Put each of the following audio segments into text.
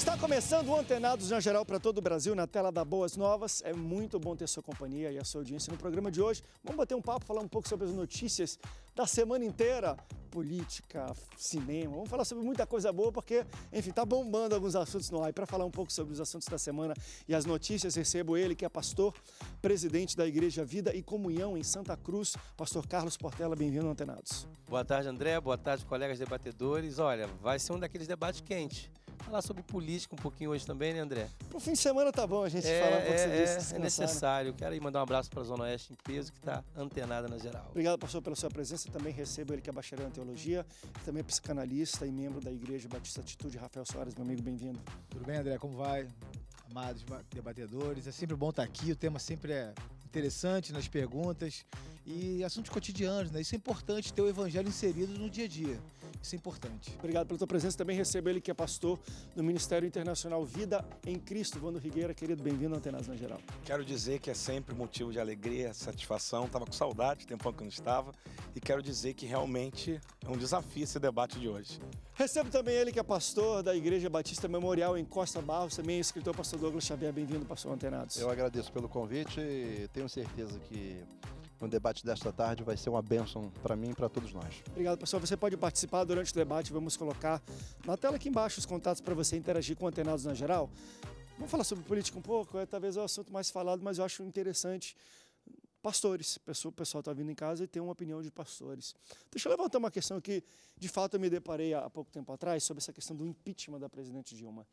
Está começando o Antenados na Geral para todo o Brasil, na tela da Boas Novas. É muito bom ter sua companhia e a sua audiência no programa de hoje. Vamos bater um papo, falar um pouco sobre as notícias da semana inteira. Política, cinema, vamos falar sobre muita coisa boa, porque, enfim, tá bombando alguns assuntos no ar. E para falar um pouco sobre os assuntos da semana e as notícias, recebo ele, que é pastor, presidente da Igreja Vida e Comunhão em Santa Cruz, pastor Carlos Portela. Bem-vindo Antenados. Boa tarde, André. Boa tarde, colegas debatedores. Olha, vai ser um daqueles debates quentes Falar sobre política um pouquinho hoje também, né, André? Pro fim de semana tá bom a gente é, falar um pouco sobre é, isso. É necessário. Quero aí mandar um abraço para a Zona Oeste em peso, que está antenada na geral. Obrigado, pastor, pela sua presença. Também recebo ele, que é bacharel em teologia, também é psicanalista e membro da Igreja Batista Atitude. Rafael Soares, meu amigo, bem-vindo. Tudo bem, André? Como vai? amados debatedores. É sempre bom estar tá aqui, o tema sempre é interessante nas perguntas e assuntos cotidianos, né? Isso é importante ter o evangelho inserido no dia a dia. Isso é importante. Obrigado pela tua presença. Também recebo ele que é pastor do Ministério Internacional Vida em Cristo, Vando Rigueira. Querido, bem-vindo à Antenas na Geral. Quero dizer que é sempre motivo de alegria, satisfação. Estava com saudade, tempão que não estava. E quero dizer que realmente é um desafio esse debate de hoje. Recebo também ele que é pastor da Igreja Batista Memorial em Costa Barros, também é escritor pastor Douglas Xavier. Bem-vindo, pastor Antenados. Eu agradeço pelo convite e tenho certeza que o debate desta tarde vai ser uma bênção para mim e para todos nós. Obrigado, pessoal. Você pode participar durante o debate. Vamos colocar na tela aqui embaixo os contatos para você interagir com Antenados na geral. Vamos falar sobre política um pouco? É, talvez é o assunto mais falado, mas eu acho interessante pastores. O pessoal está vindo em casa e tem uma opinião de pastores. Deixa eu levantar uma questão que, de fato, eu me deparei há pouco tempo atrás sobre essa questão do impeachment da presidente Dilma.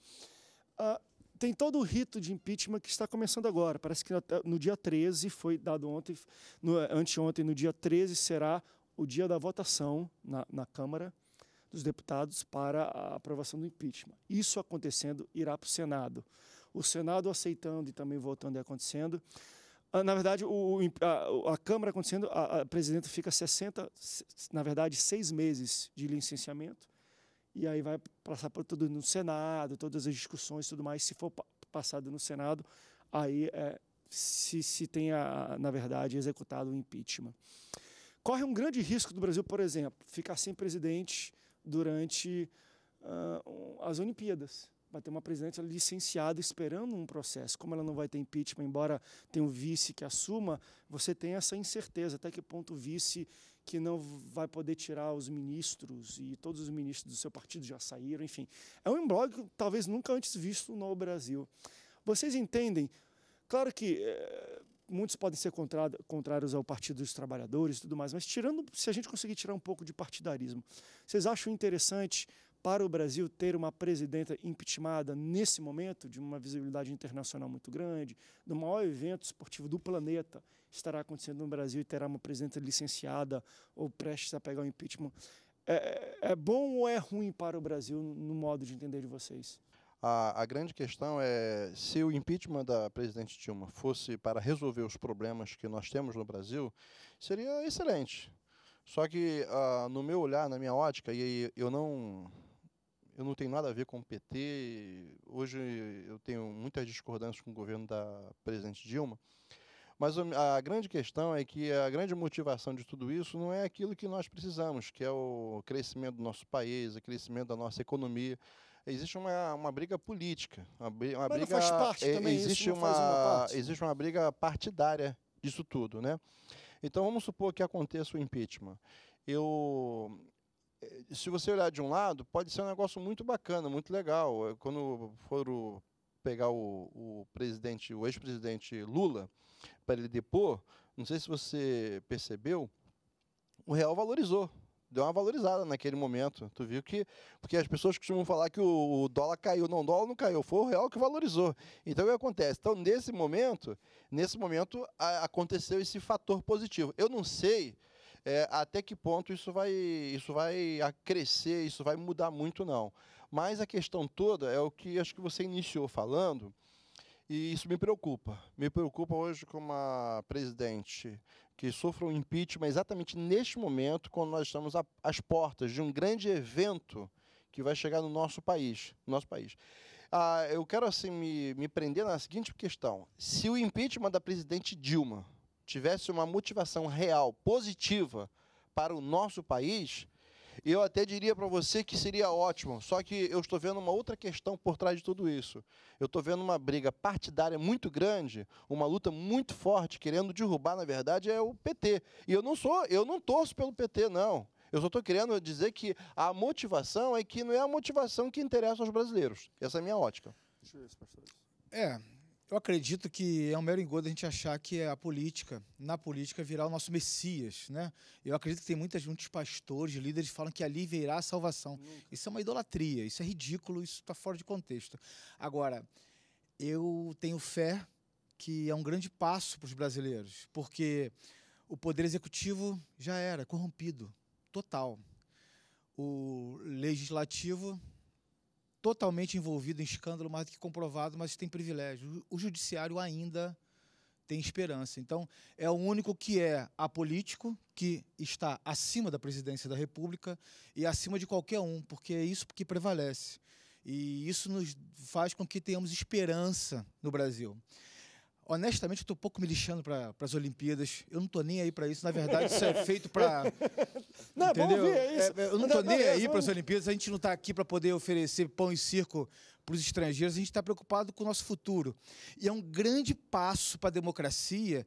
Ah, tem todo o rito de impeachment que está começando agora. Parece que no dia 13 foi dado ontem, no, anteontem, no dia 13 será o dia da votação na, na Câmara dos Deputados para a aprovação do impeachment. Isso acontecendo irá para o Senado. O Senado aceitando e também votando e acontecendo. Ah, na verdade, o, a, a, Câmara acontecendo, a, a, presidenta fica 60, na verdade, seis meses de licenciamento, e aí vai passar por tudo no Senado, todas as discussões tudo mais. Se for passado no Senado, aí é, se, se tenha, na verdade, executado o impeachment. Corre um grande risco do Brasil, por exemplo, ficar sem presidente durante uh, as Olimpíadas vai ter uma presidente licenciada esperando um processo. Como ela não vai ter impeachment, embora tenha um vice que assuma, você tem essa incerteza até que ponto o vice que não vai poder tirar os ministros e todos os ministros do seu partido já saíram, enfim. É um imbróglio talvez nunca antes visto no Brasil. Vocês entendem? Claro que é, muitos podem ser contrários ao Partido dos Trabalhadores e tudo mais, mas tirando, se a gente conseguir tirar um pouco de partidarismo, vocês acham interessante para o Brasil ter uma presidenta impeachmentada nesse momento, de uma visibilidade internacional muito grande, do maior evento esportivo do planeta, estará acontecendo no Brasil e terá uma presidenta licenciada ou prestes a pegar o impeachment. É, é, é bom ou é ruim para o Brasil, no modo de entender de vocês? A, a, grande questão é se o impeachment da presidente Dilma fosse para resolver os problemas que nós temos no Brasil, seria excelente. Só que, uh, no meu olhar, na minha ótica, e eu não eu não tenho nada a ver com o PT. Hoje eu tenho muitas discordâncias com o governo da presidente Dilma. Mas a grande questão é que a grande motivação de tudo isso não é aquilo que nós precisamos, que é o crescimento do nosso país, o crescimento da nossa economia. Existe uma, uma briga política. Uma, uma Mas briga, faz parte é, também, existe uma, uma parte. Existe uma briga partidária disso tudo. Né? Então vamos supor que aconteça o impeachment. Eu, eh, se você olhar de um lado, pode ser um negócio muito bacana, muito legal. Eh, quando for o, pegar o, o presidente, o ex-presidente Lula, para ele depor, não sei se você percebeu, o real valorizou. Deu uma valorizada naquele momento. Tu viu que. Porque as pessoas costumam falar que o, o dólar caiu. Não, o dólar não caiu, foi o real que valorizou. Então o que acontece? Então, nesse momento, nesse momento, a, aconteceu esse fator positivo. Eu não sei é, até que ponto isso vai, isso vai crescer, isso vai mudar muito, não. Mas a questão toda é o que acho que você iniciou falando, e isso me preocupa. Me preocupa hoje com uma presidente que sofra um impeachment exatamente neste momento, quando nós estamos às portas de um grande evento que vai chegar no nosso país. Nosso país. Ah, eu quero assim me, me prender na seguinte questão: se o impeachment da presidente Dilma tivesse uma motivação real, positiva para o nosso país, eu até diria para você que seria ótimo, só que eu estou vendo uma outra questão por trás de tudo isso. Eu estou vendo uma briga partidária muito grande, uma luta muito forte, querendo derrubar, na verdade, é o PT. E eu não sou, eu não torço pelo PT, não. Eu só estou querendo dizer que a motivação é que não é a motivação que interessa aos brasileiros. Essa é a minha ótica. Deixa eu ver isso, pastor. É, eu acredito que é um mero engodo a gente achar que é a política, na política, virá o nosso Messias. Né? Eu acredito que tem muitas, gente, pastores, líderes que falam que ali virá a salvação. Nunca. Isso é uma idolatria, isso é ridículo, isso está fora de contexto. Agora, eu tenho fé que é um grande passo para os brasileiros, porque o poder executivo já era corrompido, total. O legislativo totalmente envolvido em escândalo, mais do que comprovado, mas tem privilégio. O judiciário ainda tem esperança. Então, é o único que é apolítico, que está acima da presidência da República e acima de qualquer um, porque é isso que prevalece. E isso nos faz com que tenhamos esperança no Brasil. Honestamente, eu estou pouco me lixando para as Olimpíadas. Eu não estou nem aí para isso. Na verdade, isso é feito para Não, Entendeu? vamos ver é isso. É, eu não tô não, nem não, é, aí para as Olimpíadas, a gente não está aqui para poder oferecer pão e circo para os estrangeiros, a gente está preocupado com o nosso futuro. E é um grande passo para a democracia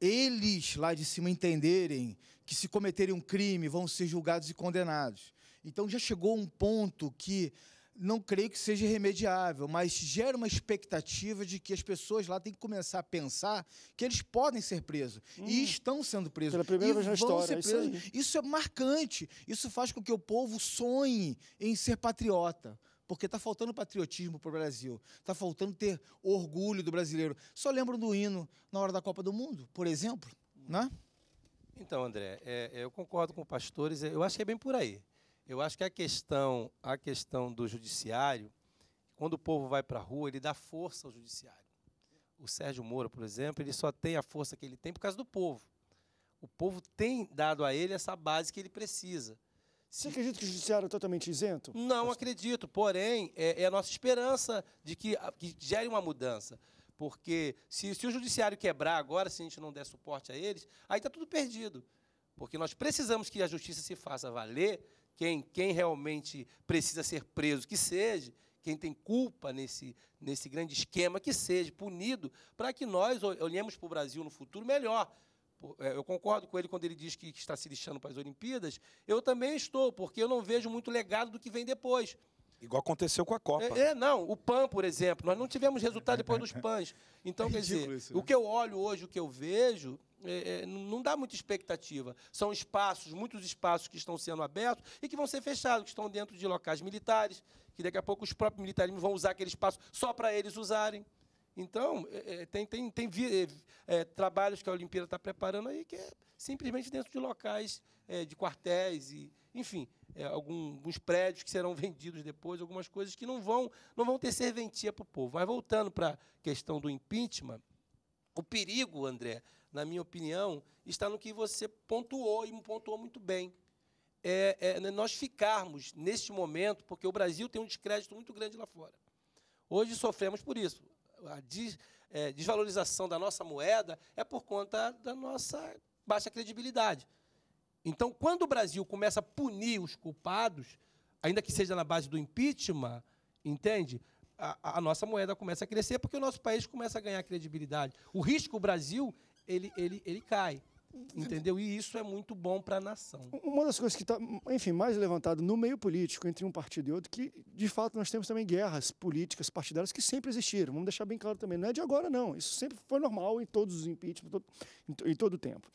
eles lá de cima entenderem que se cometerem um crime vão ser julgados e condenados. Então já chegou um ponto que não creio que seja irremediável, mas gera uma expectativa de que as pessoas lá têm que começar a pensar que eles podem ser presos hum. e estão sendo presos. Pela primeira vez na história. Isso, isso, é marcante. Isso faz com que o povo sonhe em ser patriota. Porque está faltando patriotismo para o Brasil, está faltando ter orgulho do brasileiro. Só lembram do hino na hora da Copa do Mundo, por exemplo, né? Então, André, é, é eu concordo com pastores, é, eu acho que é bem por aí. Eu acho que a questão, a questão do judiciário, quando o povo vai para a rua, ele dá força ao judiciário. O Sérgio Moro, por exemplo, ele só tem a força que ele tem por causa do povo. O povo tem dado a ele essa base que ele precisa. Você acredita que o judiciário é totalmente isento? Não acredito, porém, é, é, a nossa esperança de que, que gere uma mudança. Porque se, se o judiciário quebrar agora, se a gente não der suporte a eles, aí está tudo perdido. Porque nós precisamos que a justiça se faça valer quem, quem realmente precisa ser preso, que seja, quem tem culpa nesse, nesse grande esquema, que seja punido, para que nós olhemos para o Brasil no futuro melhor. É, eu concordo com ele quando ele diz que está se lixando para as Olimpíadas. Eu também estou, porque eu não vejo muito legado do que vem depois. Igual aconteceu com a Copa. É, é, não. O PAN, por exemplo, nós não tivemos resultado depois dos PANs. Então, é quer dizer, isso, né? o que eu olho hoje, o que eu vejo, é, é não dá muita expectativa. São espaços, muitos espaços que estão sendo abertos e que vão ser fechados, que estão dentro de locais militares, que daqui a pouco os próprios militares vão usar aquele espaço só para eles usarem. Então, é, é tem, tem, tem é, é, trabalhos que a Olimpíada está preparando aí que é simplesmente dentro de locais de quartéis, e, enfim, algum, alguns prédios que serão vendidos depois, algumas coisas que não vão, não vão ter serventia para o povo. Mas voltando para a questão do impeachment, o perigo, André, na minha opinião, está no que você pontuou e pontuou muito bem. É, é, né, nós ficarmos neste momento, porque o Brasil tem um descrédito muito grande lá fora. Hoje sofremos por isso. A des, é, desvalorização da nossa moeda é por conta da nossa baixa credibilidade. Então, quando o Brasil começa a punir os culpados, ainda que seja na base do impeachment, entende? A, a nossa moeda começa a crescer porque o nosso país começa a ganhar credibilidade. O risco Brasil ele, ele, ele cai. Uhum. Entendeu? E isso é muito bom para a nação. Uma das coisas que está, enfim, mais levantado no meio político, entre um partido e outro, que de fato nós temos também guerras políticas partidárias que sempre existiram. Vamos deixar bem claro também, não é de agora, não. Isso sempre foi normal em todos os impeachments, em todo o tempo.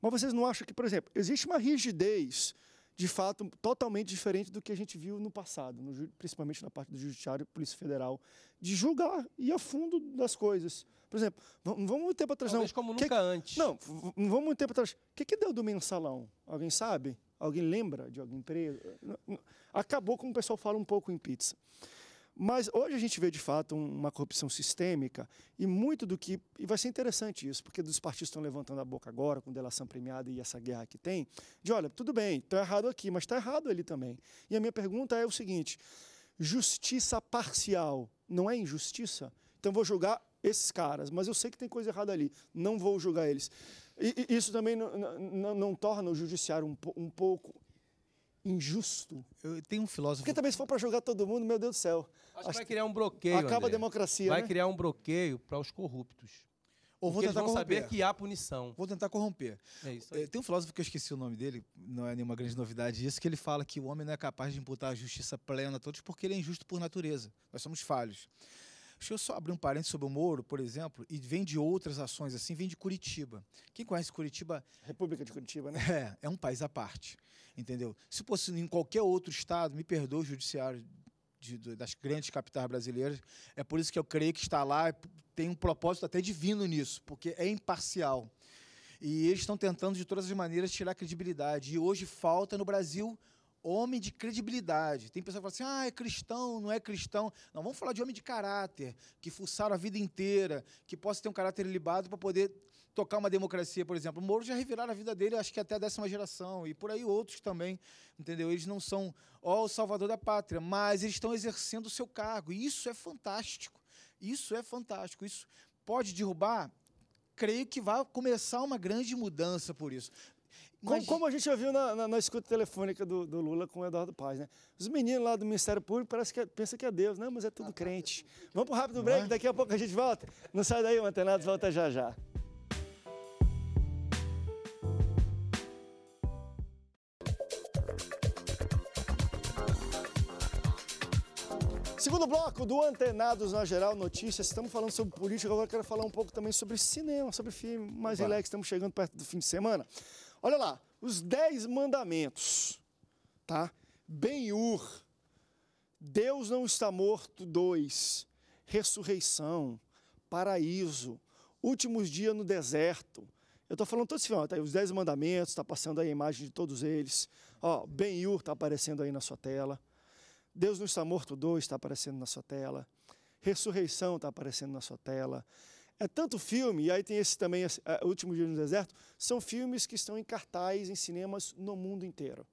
Mas vocês não acham que, por exemplo, existe uma rigidez de fato, totalmente diferente do que a gente viu no passado, no, principalmente na parte do Judiciário e Polícia Federal, de julgar e a fundo das coisas. Por exemplo, não vamos muito tempo atrás, Talvez não. como nunca que, antes. Não, não vamos muito tempo atrás. O que, que deu do mensalão? Alguém sabe? Alguém lembra de alguém preso? Acabou, como o pessoal fala um pouco em pizza. Mas hoje a gente vê de fato uma corrupção sistêmica e muito do que. E vai ser interessante isso, porque dos partidos estão levantando a boca agora com delação premiada e essa guerra que tem, de olha, tudo bem, está errado aqui, mas está errado ali também. E a minha pergunta é o seguinte: justiça parcial não é injustiça? Então vou julgar esses caras, mas eu sei que tem coisa errada ali, não vou julgar eles. E, e isso também não, não, não, torna o judiciário um, um pouco injusto. Eu, tem um filósofo. Porque também se for para jogar todo mundo, meu Deus do céu. Acho, acho que vai criar um bloqueio. Acaba André. a democracia. Vai né? criar um bloqueio para os corruptos. Ou vou tentar corromper. saber que há punição. Vou tentar corromper. É, é tem um filósofo que eu esqueci o nome dele, não é nenhuma grande novidade isso, que ele fala que o homem não é capaz de imputar a justiça plena a todos porque ele é injusto por natureza. Nós somos falhos. Deixa eu só abrir um parênteses sobre o Moro, por exemplo, e vem de outras ações assim, vem de Curitiba. Quem conhece Curitiba. República de Curitiba, né? É, é um país à parte. Entendeu? Se fosse em qualquer outro estado, me perdoe o judiciário de, das grandes capitais brasileiras, é por isso que eu creio que está lá, é tem um propósito até divino nisso, porque é imparcial. E eles estão tentando de todas as maneiras tirar credibilidade. E hoje falta no Brasil homem de credibilidade. Tem pessoa que fala assim, ah, é cristão, não é cristão. Não, vamos falar de homem de caráter, que fuçaram a vida inteira, que possa ter um caráter libado para poder tocar uma democracia, por exemplo. O Moro já reviraram a vida dele, acho que até a décima geração, e por aí outros também, entendeu? Eles não são, ó, o salvador da pátria, mas eles estão exercendo o seu cargo, e isso é fantástico. Isso é fantástico. Isso pode derrubar creio que vai começar uma grande mudança por isso. Como, como, a gente ouviu na, na, na escuta telefônica do, do, Lula com o Eduardo Paz, né? Os meninos lá do Ministério Público parece que é, pensa que é Deus, né? Mas é tudo ah, crente. É Vamos pro rápido break, é? daqui a pouco a gente volta. Não sai daí, o Antenados volta já já. Segundo bloco do Antenados na Geral Notícias, estamos falando sobre política, agora quero falar um pouco também sobre cinema, sobre filme, mais relax, estamos chegando perto do fim de semana. Olha lá, os dez mandamentos, tá? Ben-Hur, Deus não está morto, dois, ressurreição, paraíso, últimos dias no deserto. Eu estou falando todo esse filme, tá aí, os Dez Mandamentos, está passando aí a imagem de todos eles. Ó, Ben-Hur está aparecendo aí na sua tela. Deus não está morto, dois está aparecendo na sua tela. Ressurreição está aparecendo na sua tela. É tanto filme, e aí tem esse também, é, Último Dia no Deserto, são filmes que estão em cartaz em cinemas no mundo inteiro.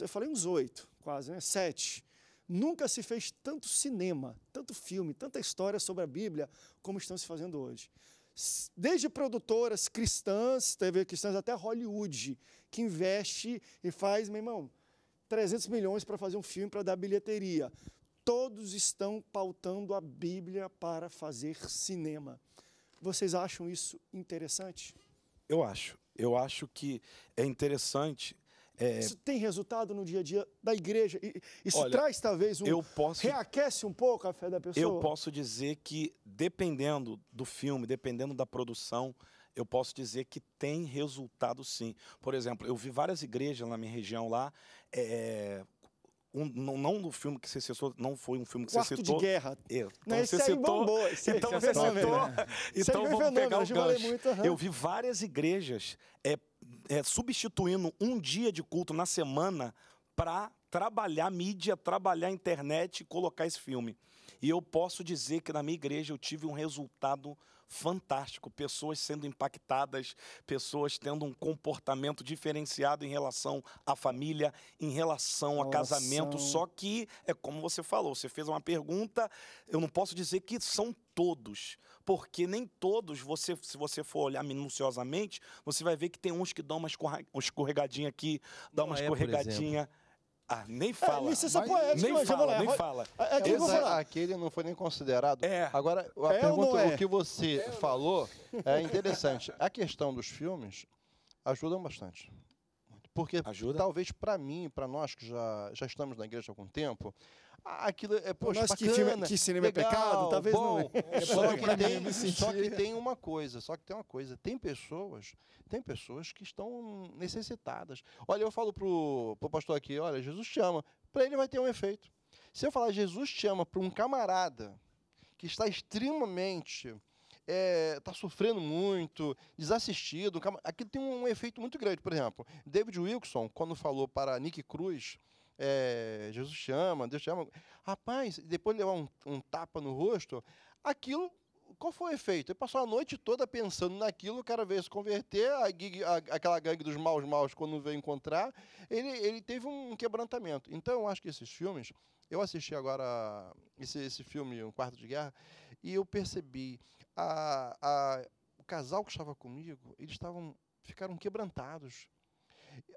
Eu falei uns oito, quase, né? Sete. Nunca se fez tanto cinema, tanto filme, tanta história sobre a Bíblia como estão se fazendo hoje. Desde produtoras cristãs, TV cristãs, até Hollywood, que investe e faz, meu irmão, 300 milhões para fazer um filme para dar bilheteria. Todos estão pautando a Bíblia para fazer cinema. Vocês acham isso interessante? Eu acho. Eu acho que é interessante. É... Isso tem resultado no dia a dia da igreja? Isso Olha, traz talvez um. Eu posso... Reaquece um pouco a fé da pessoa? Eu posso dizer que, dependendo do filme, dependendo da produção, eu posso dizer que tem resultado sim. Por exemplo, eu vi várias igrejas na minha região lá, é, um, não, não do filme que você citou, não foi um filme que Quarto você citou. de guerra. É. Então você citou. Bombou, esse então você tá citou. Então vamos pegar o gancho. Muito, uhum. Eu vi várias igrejas é, é, substituindo um dia de culto na semana para trabalhar mídia, trabalhar internet e colocar esse filme. E eu posso dizer que na minha igreja eu tive um resultado fantástico, pessoas sendo impactadas, pessoas tendo um comportamento diferenciado em relação à família, em relação a casamento. Só que é como você falou, você fez uma pergunta, eu não posso dizer que são todos, porque nem todos, você, se você for olhar minuciosamente, você vai ver que tem uns que dão uma escorregadinha aqui, dá uma é, escorregadinha. Ah, nem é, fala. É, licença mas, poética, nem fala, nem fala. É, é tipo Esse, é aquele não foi nem considerado. É. Agora, a é pergunta, é? o que você é falou é interessante. a questão dos filmes ajudam bastante. Porque Ajuda? talvez para mim, para nós que já, já estamos na igreja há algum tempo, aquilo é poxa, Nossa, bacana, que, filme, que cinema é legal, é pecado, talvez bom, não. Né? É. Só, que tem, só que tem uma coisa, só que tem uma coisa, tem pessoas, tem pessoas que estão necessitadas. Olha, eu falo pro, pro pastor aqui, olha, Jesus te ama, para ele vai ter um efeito. Se eu falar Jesus te ama para um camarada que está extremamente está é, tá sofrendo muito, desassistido. Aquilo tem um, um efeito muito grande. Por exemplo, David Wilson, quando falou para Nick Cruz é, Jesus chama, Deus chama. Rapaz, depois de levar um, um tapa no rosto, aquilo qual foi o efeito? Ele passou a noite toda pensando naquilo, o cara veio se converter, a a, aquela gangue dos maus maus, quando veio encontrar, ele, ele teve um quebrantamento. Então, eu acho que esses filmes, eu assisti agora esse, esse filme, Um Quarto de Guerra, e eu percebi, a, a, o casal que estava comigo, eles estavam, ficaram quebrantados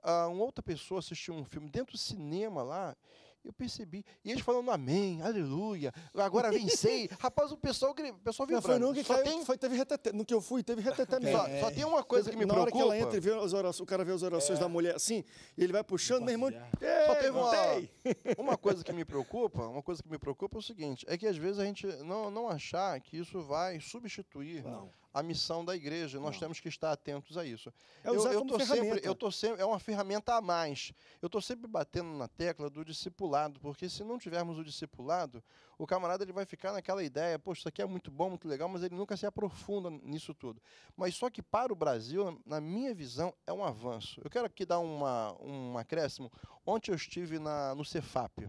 ah, uma outra pessoa assistiu um filme dentro do cinema lá, eu percebi. E eles falando amém, aleluia, agora vencei. Rapaz, o pessoal, o pessoal viu Não, foi nunca que só caiu, tem... foi, teve reteté. No que eu fui, teve reteté mesmo. É. Só, só, tem uma coisa que me Na preocupa. Na hora que ela entra e vê as orações, o cara vê as orações é. da mulher assim, e ele vai puxando, meu irmão... É, só teve uma, uma coisa que me preocupa, uma coisa que me preocupa é o seguinte, é que às vezes a gente não, não achar que isso vai substituir... Não a missão da igreja. Nós não. temos que estar atentos a isso. É usar eu, eu como sempre, eu tô sempre, é uma ferramenta a mais. Eu estou sempre batendo na tecla do discipulado, porque se não tivermos o discipulado, o camarada ele vai ficar naquela ideia, poxa, isso aqui é muito bom, muito legal, mas ele nunca se aprofunda nisso tudo. Mas só que para o Brasil, na minha visão, é um avanço. Eu quero aqui dar uma, um acréscimo. Ontem eu estive na, no Cefap,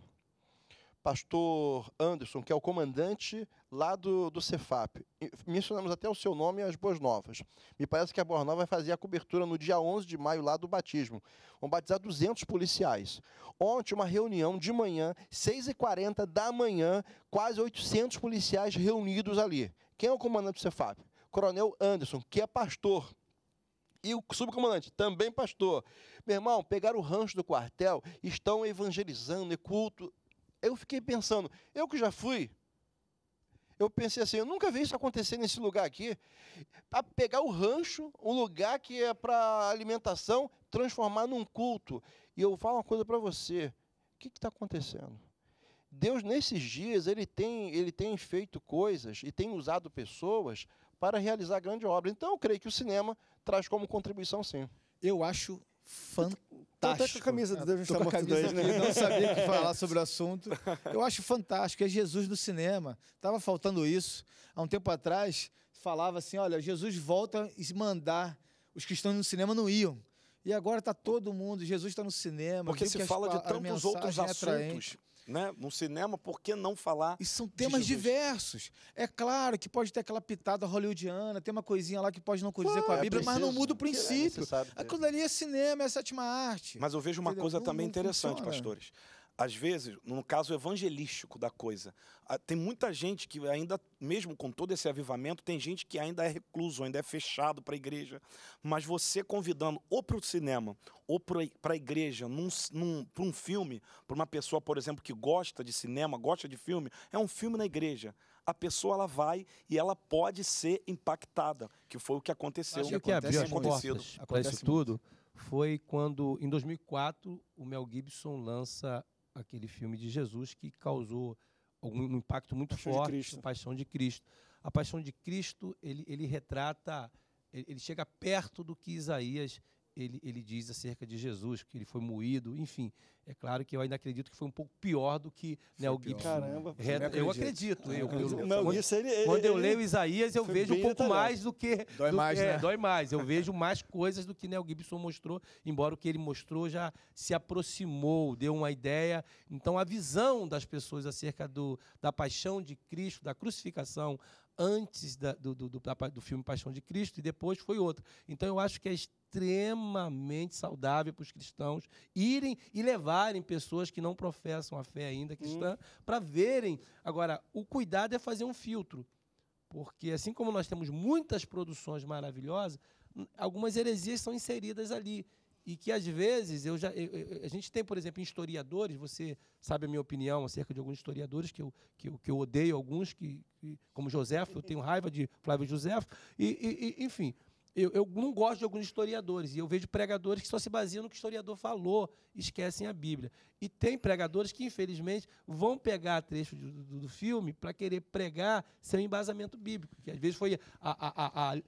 pastor Anderson, que é o comandante lá do, do Cefap. Mencionamos até o seu nome e as Boas Novas. Me parece que a Boa Nova vai fazer a cobertura no dia 11 de maio lá do batismo. Vão batizar 200 policiais. Ontem, uma reunião de manhã, 6h40 da manhã, quase 800 policiais reunidos ali. Quem é o comandante do Cefap? Coronel Anderson, que é pastor. E o subcomandante, também pastor. Meu irmão, pegaram o rancho do quartel, estão evangelizando e é culto eu fiquei pensando, eu que já fui, eu pensei assim, eu nunca vi isso acontecer nesse lugar aqui. A pegar o rancho, um lugar que é para alimentação, transformar num culto. E eu falo uma coisa para você, o que está acontecendo? Deus, nesses dias, ele tem, ele tem feito coisas e tem usado pessoas para realizar grande obra. Então, eu creio que o cinema traz como contribuição, sim. Eu acho fantástico fantástico. Tô até com a camisa do é, Deus a chamou né? aqui, né? não sabia o que falar sobre o assunto. Eu acho fantástico, é Jesus no cinema. Tava faltando isso. Há um tempo atrás, falava assim, olha, Jesus volta e mandar. Os que estão no cinema não iam. E agora está todo mundo, Jesus está no cinema. Porque se fala a, de tantos outros é assuntos né, no cinema, por que não falar? E são temas diversos. É claro que pode ter aquela pitada hollywoodiana, tem uma coisinha lá que pode não condizer com a é Bíblia, é preciso, mas não muda o né? é princípio. Ah, é Aquilo ali é cinema, é sétima arte. Mas eu vejo uma Entendeu? coisa não, também não interessante, funciona. pastores às vezes, no caso evangelístico da coisa, tem muita gente que ainda, mesmo com todo esse avivamento, tem gente que ainda é recluso, ainda é fechado para a igreja. Mas você convidando ou para o cinema, ou para a igreja, para um filme, para uma pessoa, por exemplo, que gosta de cinema, gosta de filme, é um filme na igreja. A pessoa ela vai e ela pode ser impactada, que foi o que aconteceu. Mas o que acontece abriu as portas isso tudo foi quando, em 2004, o Mel Gibson lança aquele filme de Jesus que causou algum impacto muito Paixão forte, de Paixão de Cristo. A Paixão de Cristo, ele, ele retrata, ele, ele chega perto do que Isaías ele, ele diz acerca de Jesus, que ele foi moído, enfim. É claro que eu ainda acredito que foi um pouco pior do que né, o Gibson. Caramba, acredito. eu acredito. Ah, eu, eu, não, quando, isso ele, ele, eu leio Isaías, eu vejo um pouco mais do que. Dói do, mais, é, né? Dói mais. Eu vejo mais coisas do que né, o Gibson mostrou, embora o que ele mostrou já se aproximou, deu uma ideia. Então, a visão das pessoas acerca do, da paixão de Cristo, da crucificação, antes da, do, do, do, do filme Paixão de Cristo e depois foi outro. Então eu acho que é extremamente saudável para os cristãos irem e levarem pessoas que não professam a fé ainda cristã hum. para verem. Agora, o cuidado é fazer um filtro, porque assim como nós temos muitas produções maravilhosas, algumas heresias são inseridas ali e que às vezes eu já eu, eu, a gente tem por exemplo historiadores você sabe a minha opinião acerca de alguns historiadores que eu que eu, que eu odeio alguns que, que como José eu tenho raiva de Flávio José e, e, enfim eu, eu não gosto de alguns historiadores e eu vejo pregadores que só se baseiam no que o historiador falou esquecem a Bíblia e tem pregadores que infelizmente vão pegar trecho do, do, do filme para querer pregar sem embasamento bíblico que às vezes foi a, a, a, a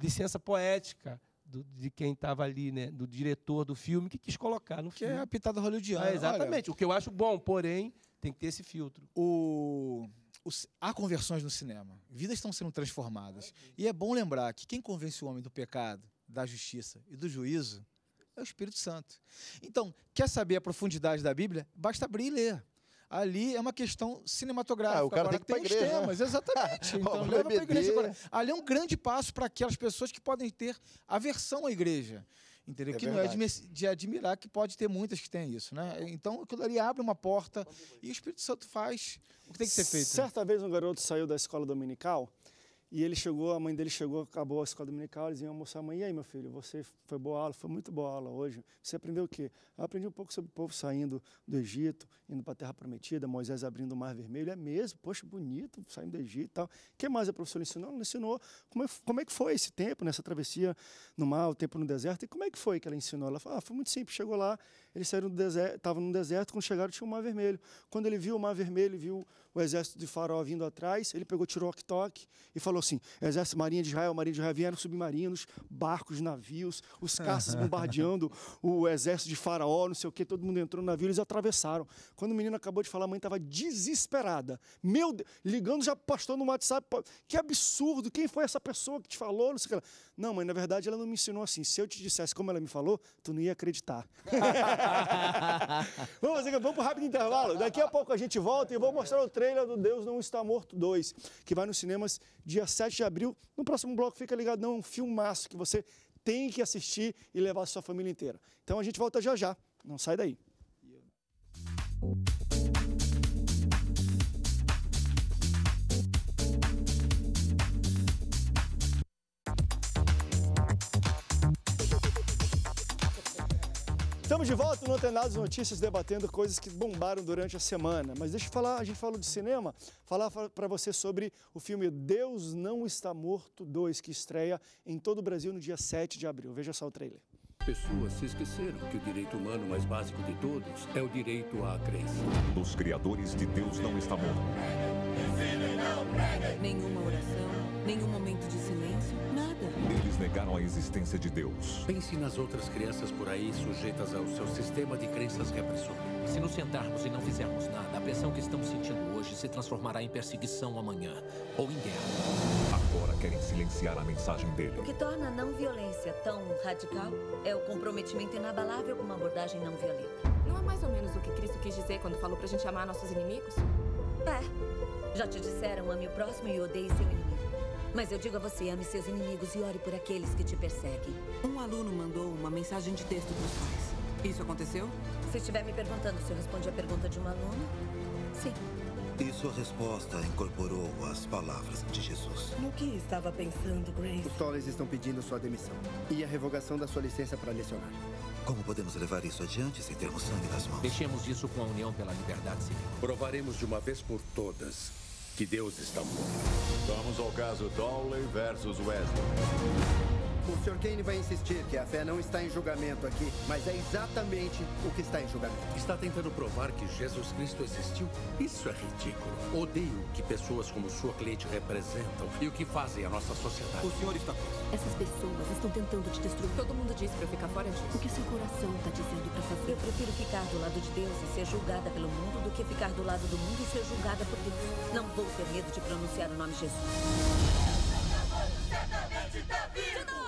licença poética do, de quem estava ali, né, do diretor do filme, que quis colocar no que é filme. Que é a pitada hollywoodiana. exatamente, olha. o que eu acho bom, porém, tem que ter esse filtro. O, o, há conversões no cinema, vidas estão sendo transformadas. E é bom lembrar que quem convence o homem do pecado, da justiça e do juízo é o Espírito Santo. Então, quer saber a profundidade da Bíblia? Basta abrir e ler ali é uma questão cinematográfica. Ah, o cara agora, tem que tem igreja, temas, né? exatamente. Então, leva igreja agora. Ali é um grande passo para aquelas pessoas que podem ter aversão à igreja. Entendeu? É que verdade. não é de admirar que pode ter muitas que têm isso, né? Então aquilo ali abre uma porta e o Espírito Santo faz o que tem que ser feito. Né? Certa vez um garoto saiu da escola dominical e ele chegou, a mãe dele chegou, acabou a escola dominical, eles iam almoçar. Mãe, e aí, meu filho, você foi boa aula? Foi muito boa aula hoje. Você aprendeu o quê? Eu aprendi um pouco sobre o povo saindo do Egito, indo para a Terra Prometida, Moisés abrindo o Mar Vermelho. É mesmo, poxa, bonito, saindo do Egito e tal. O que mais a professora ensinou? Ela ensinou como é, como é que foi esse tempo, nessa travessia no mar, o tempo no deserto. E como é que foi que ela ensinou? Ela falou, ah, foi muito simples. Chegou lá, eles saíram do deserto, estavam no deserto, quando chegaram tinha o Mar Vermelho. Quando ele viu o Mar Vermelho, viu o exército de Faraó vindo atrás, ele pegou, tirou o ok e falou assim: exército, marinha de Israel, marinha de Israel, vieram submarinos, barcos, navios, os caças bombardeando o exército de Faraó, não sei o que, todo mundo entrou no navio, eles atravessaram. Quando o menino acabou de falar, a mãe estava desesperada. Meu Deus, ligando já postou no WhatsApp, que absurdo, quem foi essa pessoa que te falou, não sei o que ela. Não, mãe, na verdade ela não me ensinou assim. Se eu te dissesse como ela me falou, tu não ia acreditar. vamos fazer, vamos para o rápido intervalo. Daqui a pouco a gente volta e eu vou mostrar o treino Estrela do Deus Não Está Morto 2, que vai nos cinemas dia 7 de abril. No próximo bloco, fica ligado, não, é um filmaço que você tem que assistir e levar a sua família inteira. Então a gente volta já já, não sai daí. Yeah. Estamos de volta no Antenados Notícias, debatendo coisas que bombaram durante a semana. Mas deixa eu falar, a gente falou de cinema, falar para você sobre o filme Deus Não Está Morto 2, que estreia em todo o Brasil no dia 7 de abril. Veja só o trailer. Pessoas se esqueceram que o direito humano mais básico de todos é o direito à crença. Dos criadores de Deus não está morto. Nenhuma oração, nenhum momento de silêncio negaram a existência de Deus. Pense nas outras crianças por aí sujeitas ao seu sistema de crenças repressor. Se nos sentarmos e não fizermos nada, a pressão que estamos sentindo hoje se transformará em perseguição amanhã ou em guerra. Agora querem silenciar a mensagem dele. O que torna a não violência tão radical é o comprometimento inabalável com uma abordagem não violenta. Não é mais ou menos o que Cristo quis dizer quando falou pra gente amar nossos inimigos? É. Já te disseram, ame o próximo e odeie seu inimigo. Mas eu digo a você, ame seus inimigos e ore por aqueles que te perseguem. Um aluno mandou uma mensagem de texto para os pais. Isso aconteceu? Se estiver me perguntando se eu respondi a pergunta de um aluno, sim. E sua resposta incorporou as palavras de Jesus. No que estava pensando, Grace? Os Tollers estão pedindo sua demissão e a revogação da sua licença para lecionar. Como podemos levar isso adiante sem termos sangue nas mãos? Deixemos isso com a União pela Liberdade Civil. Provaremos de uma vez por todas que Deus está morto. Vamos ao caso Dowley versus Wesley. O Sr. Kane vai insistir que a fé não está em julgamento aqui, mas é exatamente o que está em julgamento. Está tentando provar que Jesus Cristo existiu? Isso é ridículo. Odeio que pessoas como sua cliente representam e o que fazem à nossa sociedade. O senhor está preso. Essas pessoas estão tentando te destruir. Todo mundo diz para eu ficar fora disso. O que seu coração está dizendo para fazer? Eu prefiro ficar do lado de Deus e ser julgada pelo mundo do que ficar do lado do mundo e ser julgada por Deus. Não vou ter medo de pronunciar o nome Jesus. Certamente está vivo!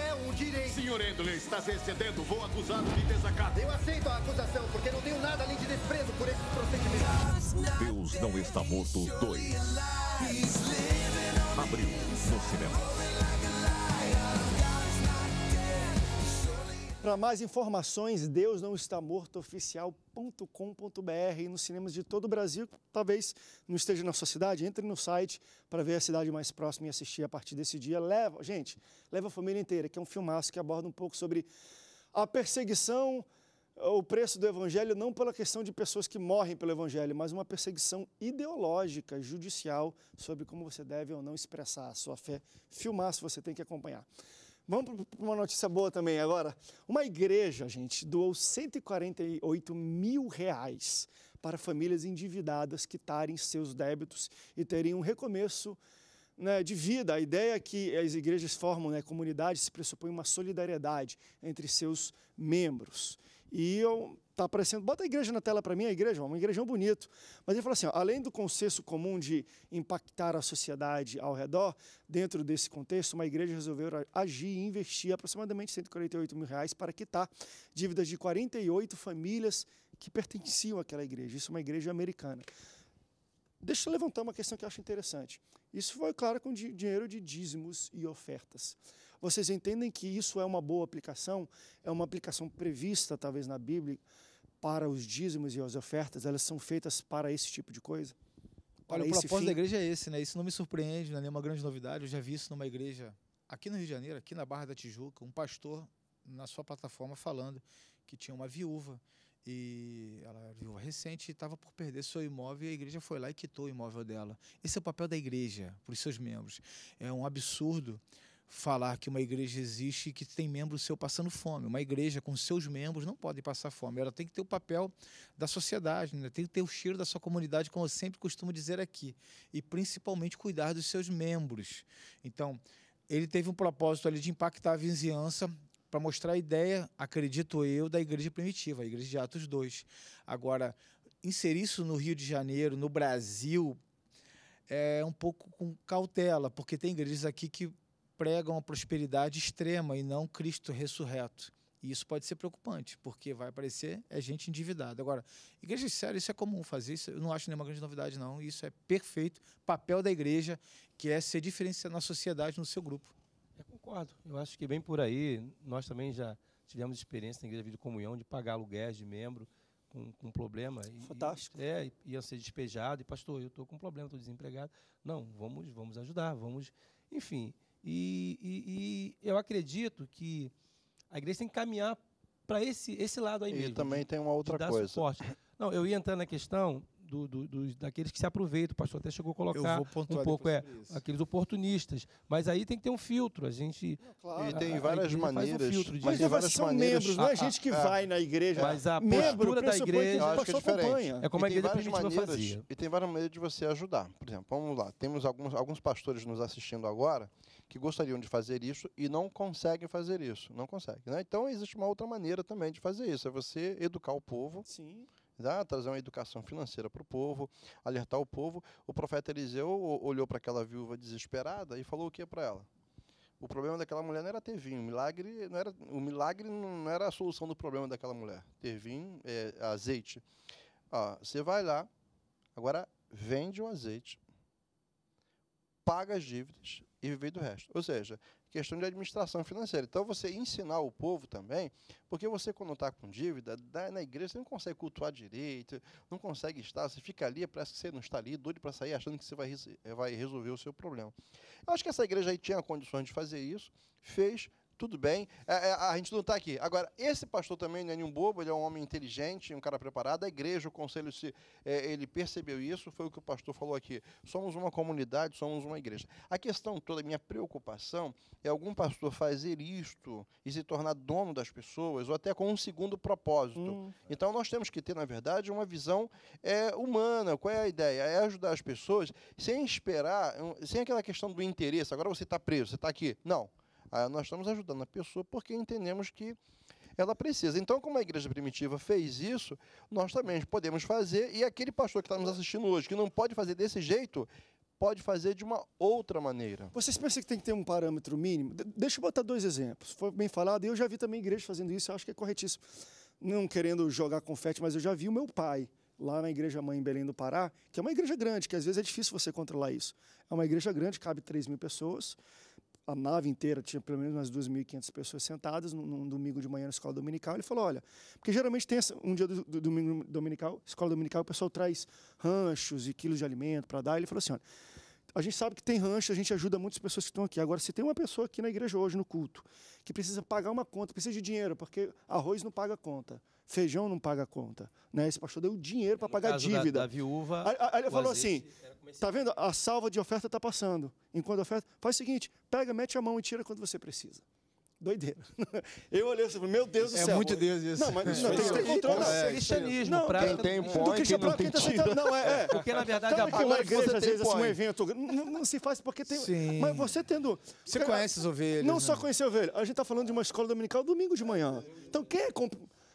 senhor Endler está se excedendo. Vou acusá-lo de desacato. Eu aceito a acusação, porque não tenho nada além de desprezo por esses procedimentos. Deus não está morto 2. Abril no cinema. Para mais informações, Deus não está morto oficial.com.br e nos cinemas de todo o Brasil. Talvez não esteja na sua cidade, entre no site para ver a cidade mais próxima e assistir a partir desse dia. Leva, gente, leva a família inteira, que é um filmaço que aborda um pouco sobre a perseguição, o preço do evangelho, não pela questão de pessoas que morrem pelo evangelho, mas uma perseguição ideológica, judicial, sobre como você deve ou não expressar a sua fé. Filmaço você tem que acompanhar. Vamos para uma notícia boa também agora. Uma igreja, gente, doou 148 mil reais para famílias endividadas quitarem seus débitos e terem um recomeço né, de vida. A ideia é que as igrejas formam, né, comunidades, pressupõe uma solidariedade entre seus membros. E eu está aparecendo. Bota a igreja na tela para mim, a igreja, uma igrejão bonito. Mas ele fala assim: ó, além do consenso comum de impactar a sociedade ao redor, dentro desse contexto, uma igreja resolveu agir e investir aproximadamente 148 mil reais para quitar dívidas de 48 famílias que pertenciam àquela igreja. Isso é uma igreja americana. Deixa eu levantar uma questão que eu acho interessante. Isso foi, claro, com dinheiro de dízimos e ofertas. Vocês entendem que isso é uma boa aplicação? É uma aplicação prevista, talvez, na Bíblia? para os dízimos e as ofertas, elas são feitas para esse tipo de coisa? Olha, o propósito fim? da igreja é esse, né? Isso não me surpreende, não é nenhuma grande novidade. Eu já vi isso numa igreja aqui no Rio de Janeiro, aqui na Barra da Tijuca, um pastor na sua plataforma falando que tinha uma viúva e ela era viúva recente e estava por perder seu imóvel e a igreja foi lá e quitou o imóvel dela. Esse é o papel da igreja para os seus membros. É um absurdo falar que uma igreja existe e que tem membros seu passando fome. Uma igreja com seus membros não pode passar fome. Ela tem que ter o papel da sociedade, né? tem que ter o cheiro da sua comunidade, como eu sempre costumo dizer aqui. E principalmente cuidar dos seus membros. Então, ele teve um propósito ali de impactar a vizinhança para mostrar a ideia, acredito eu, da igreja primitiva, a igreja de Atos 2. Agora, inserir isso no Rio de Janeiro, no Brasil, é um pouco com cautela, porque tem igrejas aqui que pregam a prosperidade extrema e não Cristo ressurreto. E isso pode ser preocupante, porque vai aparecer é gente endividada. Agora, igreja séria, isso é comum fazer, isso eu não acho nenhuma grande novidade, não. Isso é perfeito, papel da igreja, que é ser diferenciado na sociedade, no seu grupo. Eu concordo. Eu acho que bem por aí, nós também já tivemos experiência na igreja de comunhão de pagar aluguéis de membro com, com problema. Fantástico. É, e, é, ia ser despejado, e pastor, eu estou com problema, estou desempregado. Não, vamos, vamos ajudar, vamos. Enfim, e, e, e eu acredito que a igreja tem que caminhar para esse, esse lado aí e mesmo. E também tem uma outra coisa. Suporte. Não, eu ia entrar na questão do, do, do, daqueles que se aproveitam. O pastor até chegou a colocar um pouco é, isso. aqueles oportunistas. Mas aí tem que ter um filtro. A gente. claro, e tem várias a maneiras. Um filtro de mas várias são é maneiras. membros, não é a, gente que a, vai na igreja. Mas a membro, postura da igreja. que é diferente. É como e a igreja primitiva maneiras, fazia. E tem várias maneiras de você ajudar. Por exemplo, vamos lá. Temos alguns, alguns pastores nos assistindo agora que gostariam de fazer isso e não conseguem fazer isso. Não conseguem. Né? Então existe uma outra maneira também de fazer isso. É você educar o povo. Sim tá? trazer uma educação financeira para o povo, alertar o povo. O profeta Eliseu olhou para aquela viúva desesperada e falou o que para ela? O problema daquela mulher não era ter vinho, o milagre não era, o milagre não era a solução do problema daquela mulher. Ter vinho, é, azeite. Ó, você vai lá, agora vende o azeite, paga as dívidas e vive do resto. Ou seja, questão de administração financeira. Então, você ensinar o povo também, porque você, quando está com dívida, na igreja você não consegue cultuar direito, não consegue estar, você fica ali, parece que você não está ali, doido para sair achando que você vai, vai resolver o seu problema. Eu acho que essa igreja aí tinha condições de fazer isso, fez, tudo bem. É, é, a gente não está aqui. Agora, esse pastor também não é nenhum bobo, ele é um homem inteligente, um cara preparado. A igreja, o conselho, se, é, ele percebeu isso, foi o que o pastor falou aqui. Somos uma comunidade, somos uma igreja. A questão toda, minha preocupação, é algum pastor fazer isto e se tornar dono das pessoas, ou até com um segundo propósito. Hum. Então, nós temos que ter, na verdade, uma visão é, humana. Qual é a ideia? É ajudar as pessoas sem esperar, sem aquela questão do interesse. Agora você está preso, você está aqui. Não ah, nós estamos ajudando a pessoa porque entendemos que ela precisa. Então, como a igreja primitiva fez isso, nós também podemos fazer. E aquele pastor que está nos assistindo hoje, que não pode fazer desse jeito, pode fazer de uma outra maneira. Vocês pensam que tem que ter um parâmetro mínimo? deixa eu botar dois exemplos. Foi bem falado, e eu já vi também igreja fazendo isso, eu acho que é corretíssimo. Não querendo jogar confete, mas eu já vi o meu pai lá na Igreja Mãe em Belém do Pará, que é uma igreja grande, que às vezes é difícil você controlar isso. É uma igreja grande, cabe 3 mil pessoas a nave inteira tinha pelo menos umas 2.500 pessoas sentadas num, num, domingo de manhã na escola dominical. Ele falou: olha, porque geralmente tem essa, um dia do, do, domingo dominical, escola dominical, o pessoal traz ranchos e quilos de alimento para dar. Ele falou assim: olha, a gente sabe que tem rancho, a gente ajuda muitas pessoas que estão aqui. Agora, se tem uma pessoa aqui na igreja hoje, no culto, que precisa pagar uma conta, precisa de dinheiro, porque arroz não paga conta, feijão não paga conta. Né? Esse pastor deu dinheiro para pagar caso dívida. Da, da viúva. Aí, aí ele falou assim: tá vendo? A salva de oferta está passando. Enquanto a oferta. Faz o seguinte: pega, mete a mão e tira quando você precisa doideira. Eu olhei assim, meu Deus do é céu. É muito Deus isso. Não, mas não, tem que ter controle. Não. É, é, cristianismo. Não, Quem tem põe, quem não tem tira. Não, é, é. Porque, na verdade, a que uma igreja, às vezes, assim, um evento, não, não, se faz porque tem... Sim. Mas você tendo... Você cara, conhece as ovelhas. Não né? só conhecer ovelha. A gente está falando de uma escola dominical domingo de manhã. Então, quem é... Comp...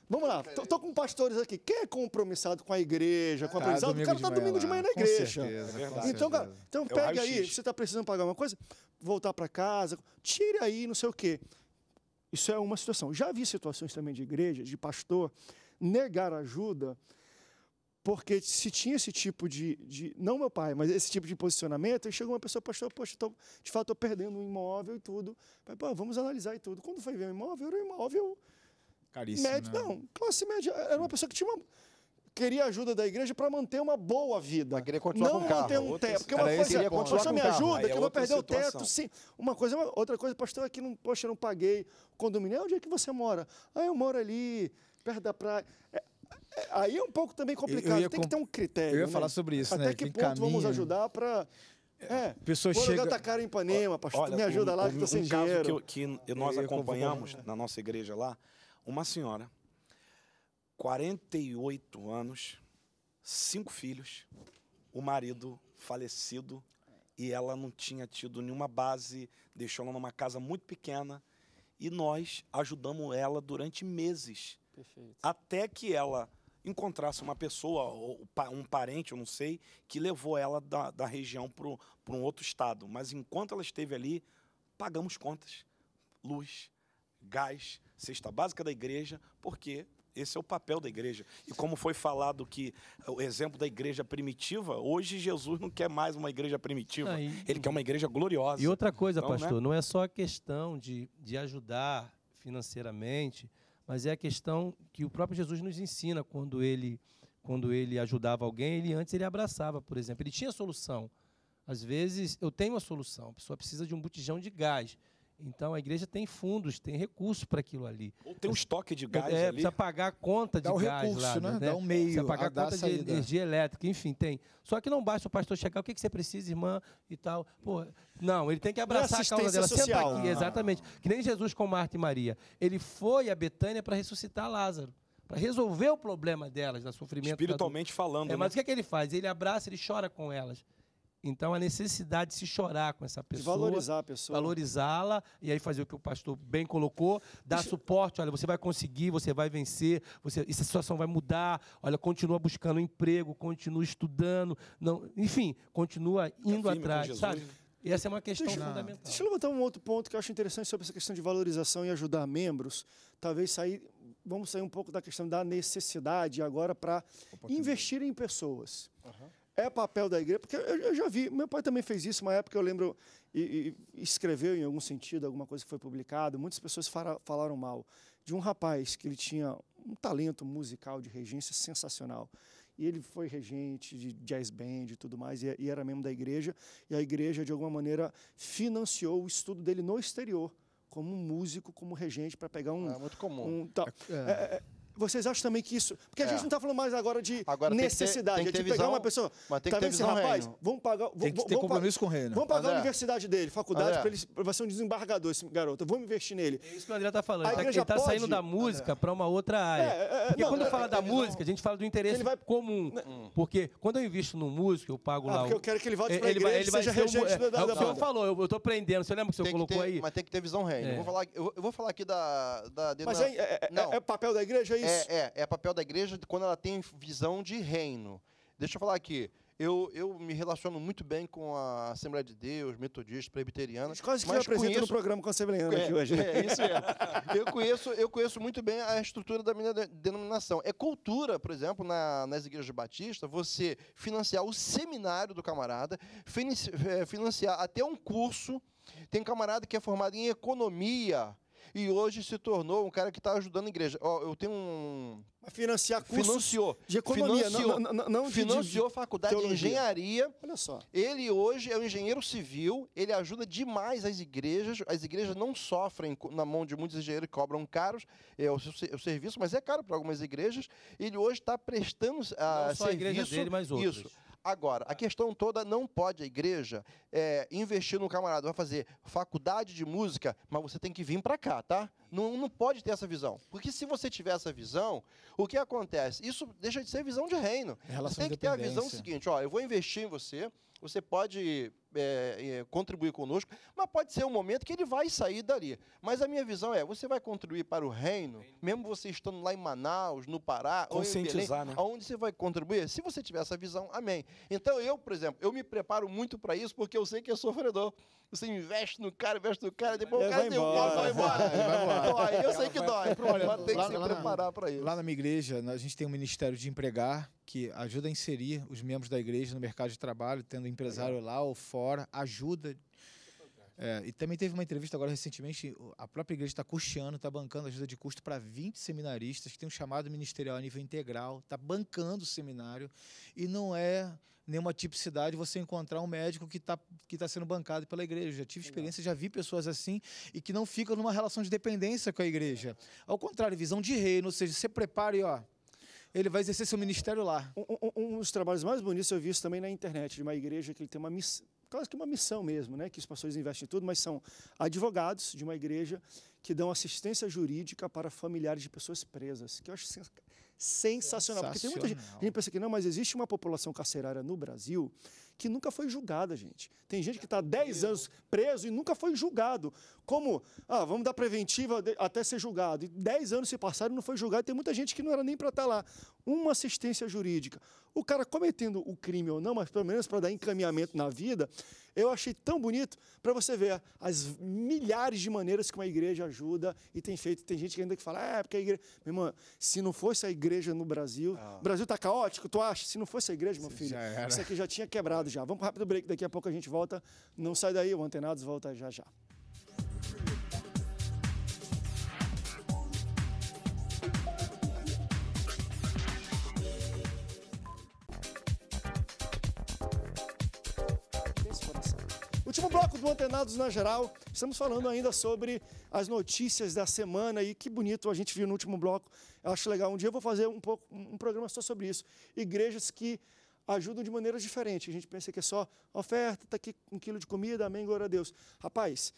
Vamos lá, tô, com pastores aqui. Quem é compromissado com a igreja, com a aprendizado, tá, o cara está domingo lá. de manhã na igreja. Certeza, então, então é então, então pega aí, você está precisando pagar uma coisa, voltar para casa, tira aí, não sei o quê. Isso é uma situação. Já vi situações também de igreja, de pastor, negar ajuda, porque se tinha esse tipo de, de não meu pai, mas esse tipo de posicionamento, chega uma pessoa, pastor, poxa, tô, de fato estou perdendo um imóvel e tudo. pô, vamos analisar e tudo. Quando foi ver um imóvel, era um imóvel Caríssimo, médio, né? não, classe média. Era uma pessoa que tinha uma queria ajuda da igreja para manter uma boa vida. Mas queria continuar não com manter carro. um teto. Porque é uma Era coisa é, só me ajuda, Aí que é eu vou perder situação. o teto. Sim. Uma coisa, outra coisa, pastor, aqui é não, poxa, eu não paguei condomínio. É onde é que você mora? Ah, eu moro ali, perto da praia. É, é, aí é um pouco também complicado, tem que ter um critério. Eu ia né? falar sobre isso, Até né? que, ponto caminha... vamos ajudar para é, pessoa Pô, chega... da cara em Ipanema, pastor, Olha, me ajuda um, lá que um, tá sem um dinheiro. caso que, que nós eu acompanhamos na nossa igreja lá, uma senhora 48 anos, cinco filhos, o marido falecido e ela não tinha tido nenhuma base, deixou ela numa casa muito pequena e nós ajudamos ela durante meses. Perfeito. Até que ela encontrasse uma pessoa, ou um parente, eu não sei, que levou ela da, da região para um outro estado. Mas enquanto ela esteve ali, pagamos contas, luz, gás, cesta básica da igreja, porque esse é o papel da igreja. E como foi falado que o exemplo da igreja primitiva, hoje Jesus não quer mais uma igreja primitiva. Ele quer uma igreja gloriosa. E outra coisa, então, né? pastor, né? não é só a questão de, de ajudar financeiramente, mas é a questão que o próprio Jesus nos ensina quando ele, quando ele ajudava alguém, ele antes ele abraçava, por exemplo. Ele tinha solução. Às vezes eu tenho a solução, a pessoa precisa de um botijão de gás. Então a igreja tem fundos, tem recursos para aquilo ali. Ou tem um estoque de é, gás é, ali. Precisa pagar a conta de Dá um gás recurso, lá, né? né? Dá um meio. Precisa pagar a conta de energia elétrica, enfim, tem. Só que não basta o pastor chegar, o que, que você precisa, irmã, e tal. Pô, não, ele tem que é abraçar a causa dela. Social. Senta aqui, exatamente. Que nem Jesus com Marta e Maria. Ele foi a Betânia para ressuscitar Lázaro para resolver o problema delas, da sofrimento. Espiritualmente falando. É, mas né? o que, é que ele faz? Ele abraça, ele chora com elas. Então, a necessidade de se chorar com essa pessoa. De valorizar a pessoa. Valorizá-la e aí fazer o que o pastor bem colocou, dar Deixa... suporte. Olha, você vai conseguir, você vai vencer, você, essa situação vai mudar. Olha, continua buscando emprego, continua estudando. não, Enfim, continua indo atrás, sabe? E essa é uma questão deixa, fundamental. Deixa eu levantar um outro ponto que eu acho interessante sobre essa questão de valorização e ajudar membros. Talvez sair, vamos sair um pouco da questão da necessidade agora para investir em pessoas. Uhum. É papel da igreja, porque eu, eu já vi, meu pai também fez isso, uma época eu lembro, e, e escreveu em algum sentido, alguma coisa que foi publicada, muitas pessoas fala, falaram mal, de um rapaz que ele tinha um talento musical de regência sensacional. E ele foi regente de jazz band e tudo mais, e, e era membro da igreja, e a igreja, de alguma maneira, financiou o estudo dele no exterior como músico, como regente, para pegar um. Ah, é muito comum. Um, tá, é. É, é, é, é. Vocês acham também que isso. Porque a é. gente não está falando mais agora de agora, necessidade, tem que ter, tem que ter é de pegar uma pessoa. Mas tem que tá vendo esse rapaz? Reino. Vamos pagar. Tem que ter compromisso com o reino. Vamos pagar a é. universidade dele, faculdade, é. para ele vai ser um desembargador, esse garoto. Vamos investir nele. É isso que o André está falando. Tá ele está saindo da música para uma outra área. É, porque não, quando fala da música, a gente fala do interesse ele vai... comum. Né, hum. Porque quando eu invisto no músico, eu pago ah, lá. Porque eu quero que ele volte para a igreja ele seja regente da O senhor falou, eu estou prendendo. Você lembra que o senhor colocou aí? Mas tem que ter visão reino. Eu vou falar aqui da. Mas é papel da igreja aí? É, isso. É, é, é papel da igreja quando ela tem visão de reino. Deixa eu falar aqui. Eu, eu me relaciono muito bem com a Assembleia de Deus, metodista, presbiteriana. Mas quase que mas eu apresento conheço... no programa com a Assembleia é, aqui hoje. Né? É, isso aí. eu, conheço, eu conheço muito bem a estrutura da minha denominação. É cultura, por exemplo, na, nas igrejas de Batista, você financiar o seminário do camarada, eh, financiar até um curso. Tem camarada que é formado em economia, e hoje se tornou um cara que está ajudando a igreja. Ó, eu tenho um. financiar cursos financiou, de economia, financiou, não, não, não financiou de, de faculdade teologia. de engenharia. Olha só. Ele hoje é um engenheiro civil, ele ajuda demais as igrejas. As igrejas não sofrem na mão de muitos engenheiros que cobram caros é, o, o serviço, mas é caro para algumas igrejas. Ele hoje está prestando a, não só serviço. A igreja dele, mas outros. Isso Agora, a tá. questão toda não pode a igreja é, investir num camarada, vai fazer faculdade de música, mas você tem que vir para cá, tá? Não, não pode ter essa visão. Porque se você tiver essa visão, o que acontece? Isso deixa de ser visão de reino. Você tem que ter a visão seguinte, ó, eu vou investir em você, você pode é, é, contribuir conosco, mas pode ser um momento que ele vai sair dali. Mas a minha visão é: você vai contribuir para o reino, mesmo você estando lá em Manaus, no Pará, conscientizar, ou em Belém, né? aonde você vai contribuir? Se você tiver essa visão, amém. Então eu, por exemplo, eu me preparo muito para isso porque eu sei que é sofredor. Você investe no cara, investe no cara, depois ele o cara deu embora, vai embora. Vai embora. eu sei que dói. mas tem lá, que se lá, preparar para isso. Lá na minha igreja, né, a gente tem um ministério de empregar que ajuda a inserir os membros da igreja no mercado de trabalho, tendo empresário lá ou fora ajuda. É, e também teve uma entrevista agora recentemente, a própria igreja está custeando, está bancando ajuda de custo para 20 seminaristas que tem um chamado ministerial a nível integral, está bancando o seminário, e não é nenhuma tipicidade você encontrar um médico que está que tá sendo bancado pela igreja. já tive experiência, já vi pessoas assim e que não ficam numa relação de dependência com a igreja. Ao contrário, visão de reino, ou seja, você prepare, ó, ele vai exercer seu ministério lá. Um, um, um, dos trabalhos mais bonitos eu vi isso também na internet, de uma igreja que ele tem uma missão quase que uma missão mesmo, né? que os pastores investem em tudo, mas são advogados de uma igreja que dão assistência jurídica para familiares de pessoas presas, que eu acho sensacional. sensacional. Porque tem muita gente, a gente pensa que não, mas existe uma população carcerária no Brasil que nunca foi julgada, gente. Tem gente que está 10 anos preso e nunca foi julgado. Como, ah, vamos dar preventiva até ser julgado. E 10 anos se passaram e não foi julgado. Tem muita gente que não era nem para estar tá lá. Uma assistência jurídica. O cara cometendo o crime ou não, mas pelo menos para dar encaminhamento na vida, eu achei tão bonito para você ver as milhares de maneiras que uma igreja ajuda e tem feito. Tem gente que ainda que fala, ah, é, porque a igreja. Meu irmão, se não fosse a igreja no Brasil. Ah. O Brasil está caótico, tu acha? Se não fosse a igreja, meu filho, isso aqui já tinha quebrado antenado já. Vamos para rápido break, daqui a pouco a gente volta. Não sai daí, o antenados volta já já. Último bloco do Antenados na Geral, estamos falando ainda sobre as notícias da semana e que bonito a gente viu no último bloco. Eu acho legal. Um dia eu vou fazer um pouco um programa só sobre isso. Igrejas que ajudam de maneiras diferentes. A gente pensa que é só oferta, está aqui um quilo de comida, amém, glória a Deus. Rapaz,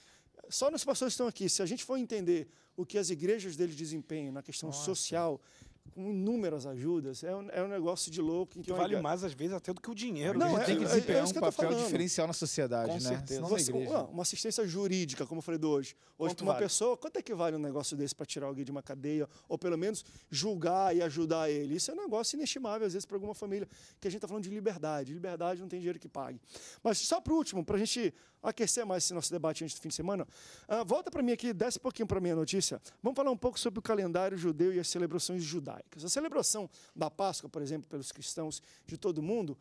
só nos pastores que estão aqui, se a gente for entender o que as igrejas deles desempenham na questão Nossa. social, com inúmeras ajudas. É um, é um negócio de louco. Que então vale é... mais, às vezes, até do que o dinheiro. Não, é, tem que é, é desempenhar é, um papel falando. diferencial na sociedade, com né? Certeza. Você, uma assistência jurídica, como eu falei do hoje. Hoje, para uma vale? pessoa, quanto é que vale um negócio desse para tirar alguém de uma cadeia? Ou pelo menos julgar e ajudar ele? Isso é um negócio inestimável, às vezes, para alguma família. Que a gente está falando de liberdade. Liberdade não tem dinheiro que pague. Mas só para o último, para a gente aquecer mais esse nosso debate antes do fim de semana, uh, volta para mim aqui, desce um pouquinho para mim a notícia. Vamos falar um pouco sobre o calendário judeu e as celebrações judaicas judaicas. A celebração da Páscoa, por exemplo, pelos cristãos de todo o mundo,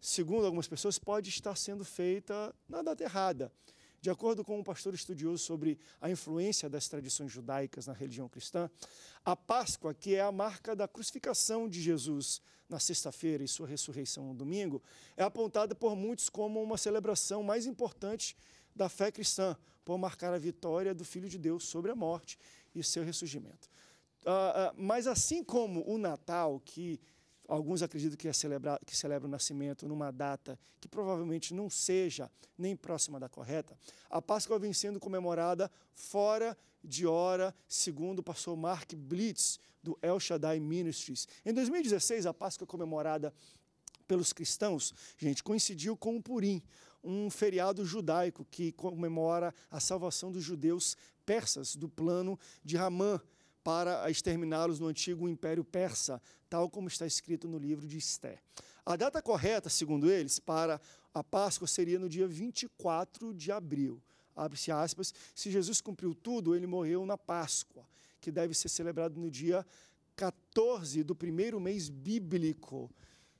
segundo algumas pessoas, pode estar sendo feita na data errada. De acordo com um pastor estudioso sobre a influência das tradições judaicas na religião cristã, a Páscoa, que é a marca da crucificação de Jesus na sexta-feira e sua ressurreição no domingo, é apontada por muitos como uma celebração mais importante da fé cristã, por marcar a vitória do Filho de Deus sobre a morte e seu ressurgimento. Uh, uh, mas assim como o Natal, que alguns acreditam que, é celebra, que celebra o nascimento numa data que provavelmente não seja nem próxima da correta, a Páscoa vem sendo comemorada fora de hora, segundo o pastor Mark Blitz, do El Shaddai Ministries. Em 2016, a Páscoa é comemorada pelos cristãos, gente, coincidiu com o Purim, um feriado judaico que comemora a salvação dos judeus persas do plano de Ramã para exterminá-los no antigo Império Persa, tal como está escrito no livro de Esté. A data correta, segundo eles, para a Páscoa seria no dia 24 de abril. Abre-se aspas, se Jesus cumpriu tudo, ele morreu na Páscoa, que deve ser celebrado no dia 14 do primeiro mês bíblico.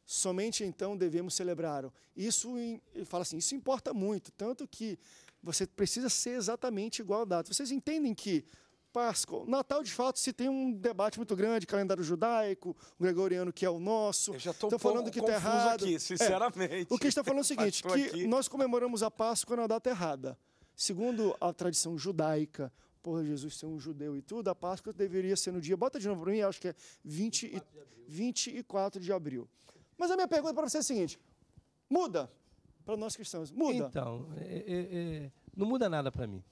Somente então devemos celebrar. Isso, ele fala assim, isso importa muito, tanto que você precisa ser exatamente igual a data. Vocês entendem que Páscoa. Natal, de fato, se tem um debate muito grande, calendário judaico, o gregoriano que é o nosso. Eu já estou falando que está errado. aqui, é, sinceramente. É, o que está falando é o seguinte, que aqui. nós comemoramos a Páscoa na data errada. Segundo a tradição judaica, por Jesus ser um judeu e tudo, a Páscoa deveria ser no dia, bota de novo para mim, acho que é 20 e, 24 de abril. Mas a minha pergunta para você é a seguinte, muda para nós cristãos, muda. Então, é, é, é não muda nada para mim.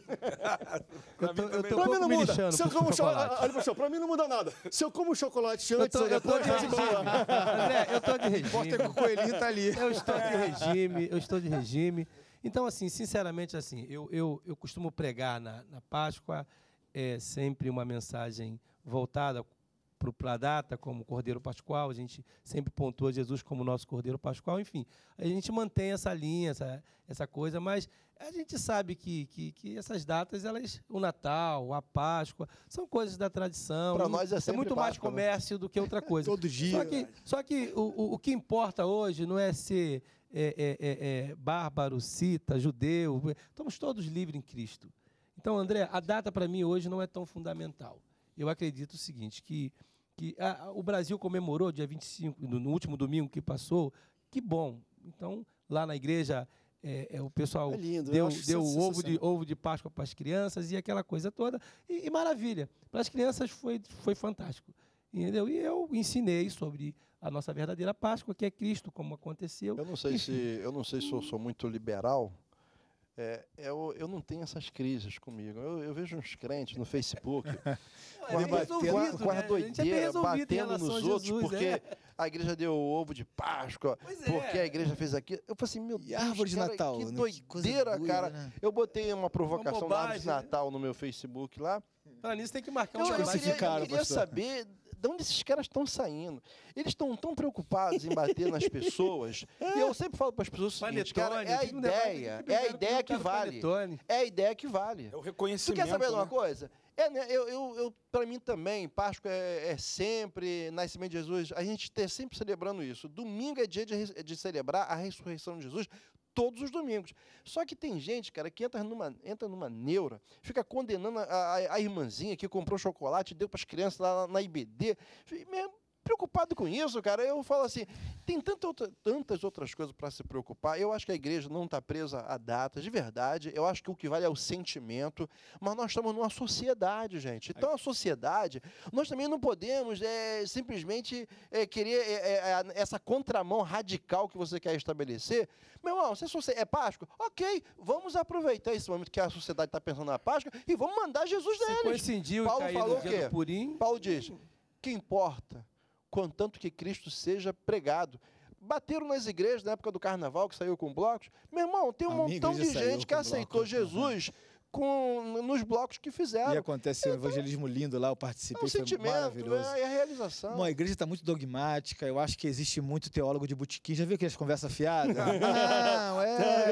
eu pra mim não muda. Se eu como chocolate. Cho pra mim não muda nada. Se eu como chocolate antes, eu, tô, eu tô de regime. André, eu tô de regime. o coelhinho tá ali. Eu estou de é. regime, eu estou de regime. Então, assim, sinceramente, assim, eu, eu, eu costumo pregar na, na Páscoa é sempre uma mensagem voltada para a data, como Cordeiro Pascual, a gente sempre pontua Jesus como nosso Cordeiro Pascual, enfim, a gente mantém essa linha, essa, essa coisa, mas a gente sabe que, que, que essas datas, elas, o Natal, a Páscoa, são coisas da tradição. Para nós é sempre É muito Páscoa, mais né? comércio né? do que outra coisa. Todo dia. Só que, só que o, o, que importa hoje não é ser é, é, é, é, bárbaro, cita, judeu, estamos todos livres em Cristo. Então, André, a data para mim hoje não é tão fundamental. Eu acredito o seguinte, que que a, ah, o Brasil comemorou dia 25, no, no último domingo que passou. Que bom. Então, lá na igreja, é, é, o pessoal é lindo, deu, deu ovo, de, ovo de Páscoa para as crianças e aquela coisa toda. E, e maravilha. Para as crianças foi, foi fantástico. Entendeu? E eu ensinei sobre a nossa verdadeira Páscoa, que é Cristo, como aconteceu. Eu não sei Enfim. se eu não sei se eu sou muito liberal, é, eu, eu não tenho essas crises comigo. Eu, eu vejo uns crentes no Facebook com, é batendo, com a né? doideira, batendo nos outros, porque é. a igreja deu o ovo de Páscoa, pois é. porque é. a igreja fez aquilo. Eu falei assim, meu Deus, árvore de Natal, que né? doideira, cara. Né? Eu botei uma provocação uma bobagem, da árvore de Natal no meu Facebook lá. Para nisso tem que marcar um eu, eu queria, de cara, Eu queria saber de onde esses caras estão saindo? Eles estão tão preocupados em bater nas pessoas. E é. eu sempre falo para as pessoas o seguinte, cara, é a ideia, é a ideia que vale. É a ideia que vale. É o reconhecimento. Tu quer saber de uma né? coisa? É, né? eu, eu, eu para mim também, Páscoa é, é, sempre, Nascimento de Jesus, a gente está sempre celebrando isso. Domingo é dia de, de celebrar a ressurreição de Jesus todos os domingos. Só que tem gente, cara, que entra numa, entra numa neura, fica condenando a, a, a irmãzinha que comprou chocolate, e deu para as crianças lá na, na IBD. Mesmo preocupado com isso, cara. Eu falo assim, tem tanta outra, tantas outras coisas para se preocupar. Eu acho que a igreja não está presa a datas, de verdade. Eu acho que o que vale é o sentimento. Mas nós estamos numa sociedade, gente. Então, a sociedade, nós também não podemos é, simplesmente é, querer é, é, é essa contramão radical que você quer estabelecer. Meu irmão, se é Páscoa, ok, vamos aproveitar esse momento que a sociedade está pensando na Páscoa e vamos mandar Jesus neles. Paulo falou o quê? Paulo diz, que importa contanto que Cristo seja pregado. Bateram nas igrejas na época do carnaval, que saiu com blocos. Meu irmão, tem um Amigo, montão de gente que aceitou né? Jesus com, nos blocos que fizeram. E acontece então, um evangelismo lindo lá, eu participei, é um foi sentimento, maravilhoso. É, é a realização. Bom, a igreja está muito dogmática, eu acho que existe muito teólogo de botequim. Já viu aquelas conversas fiadas? não, é...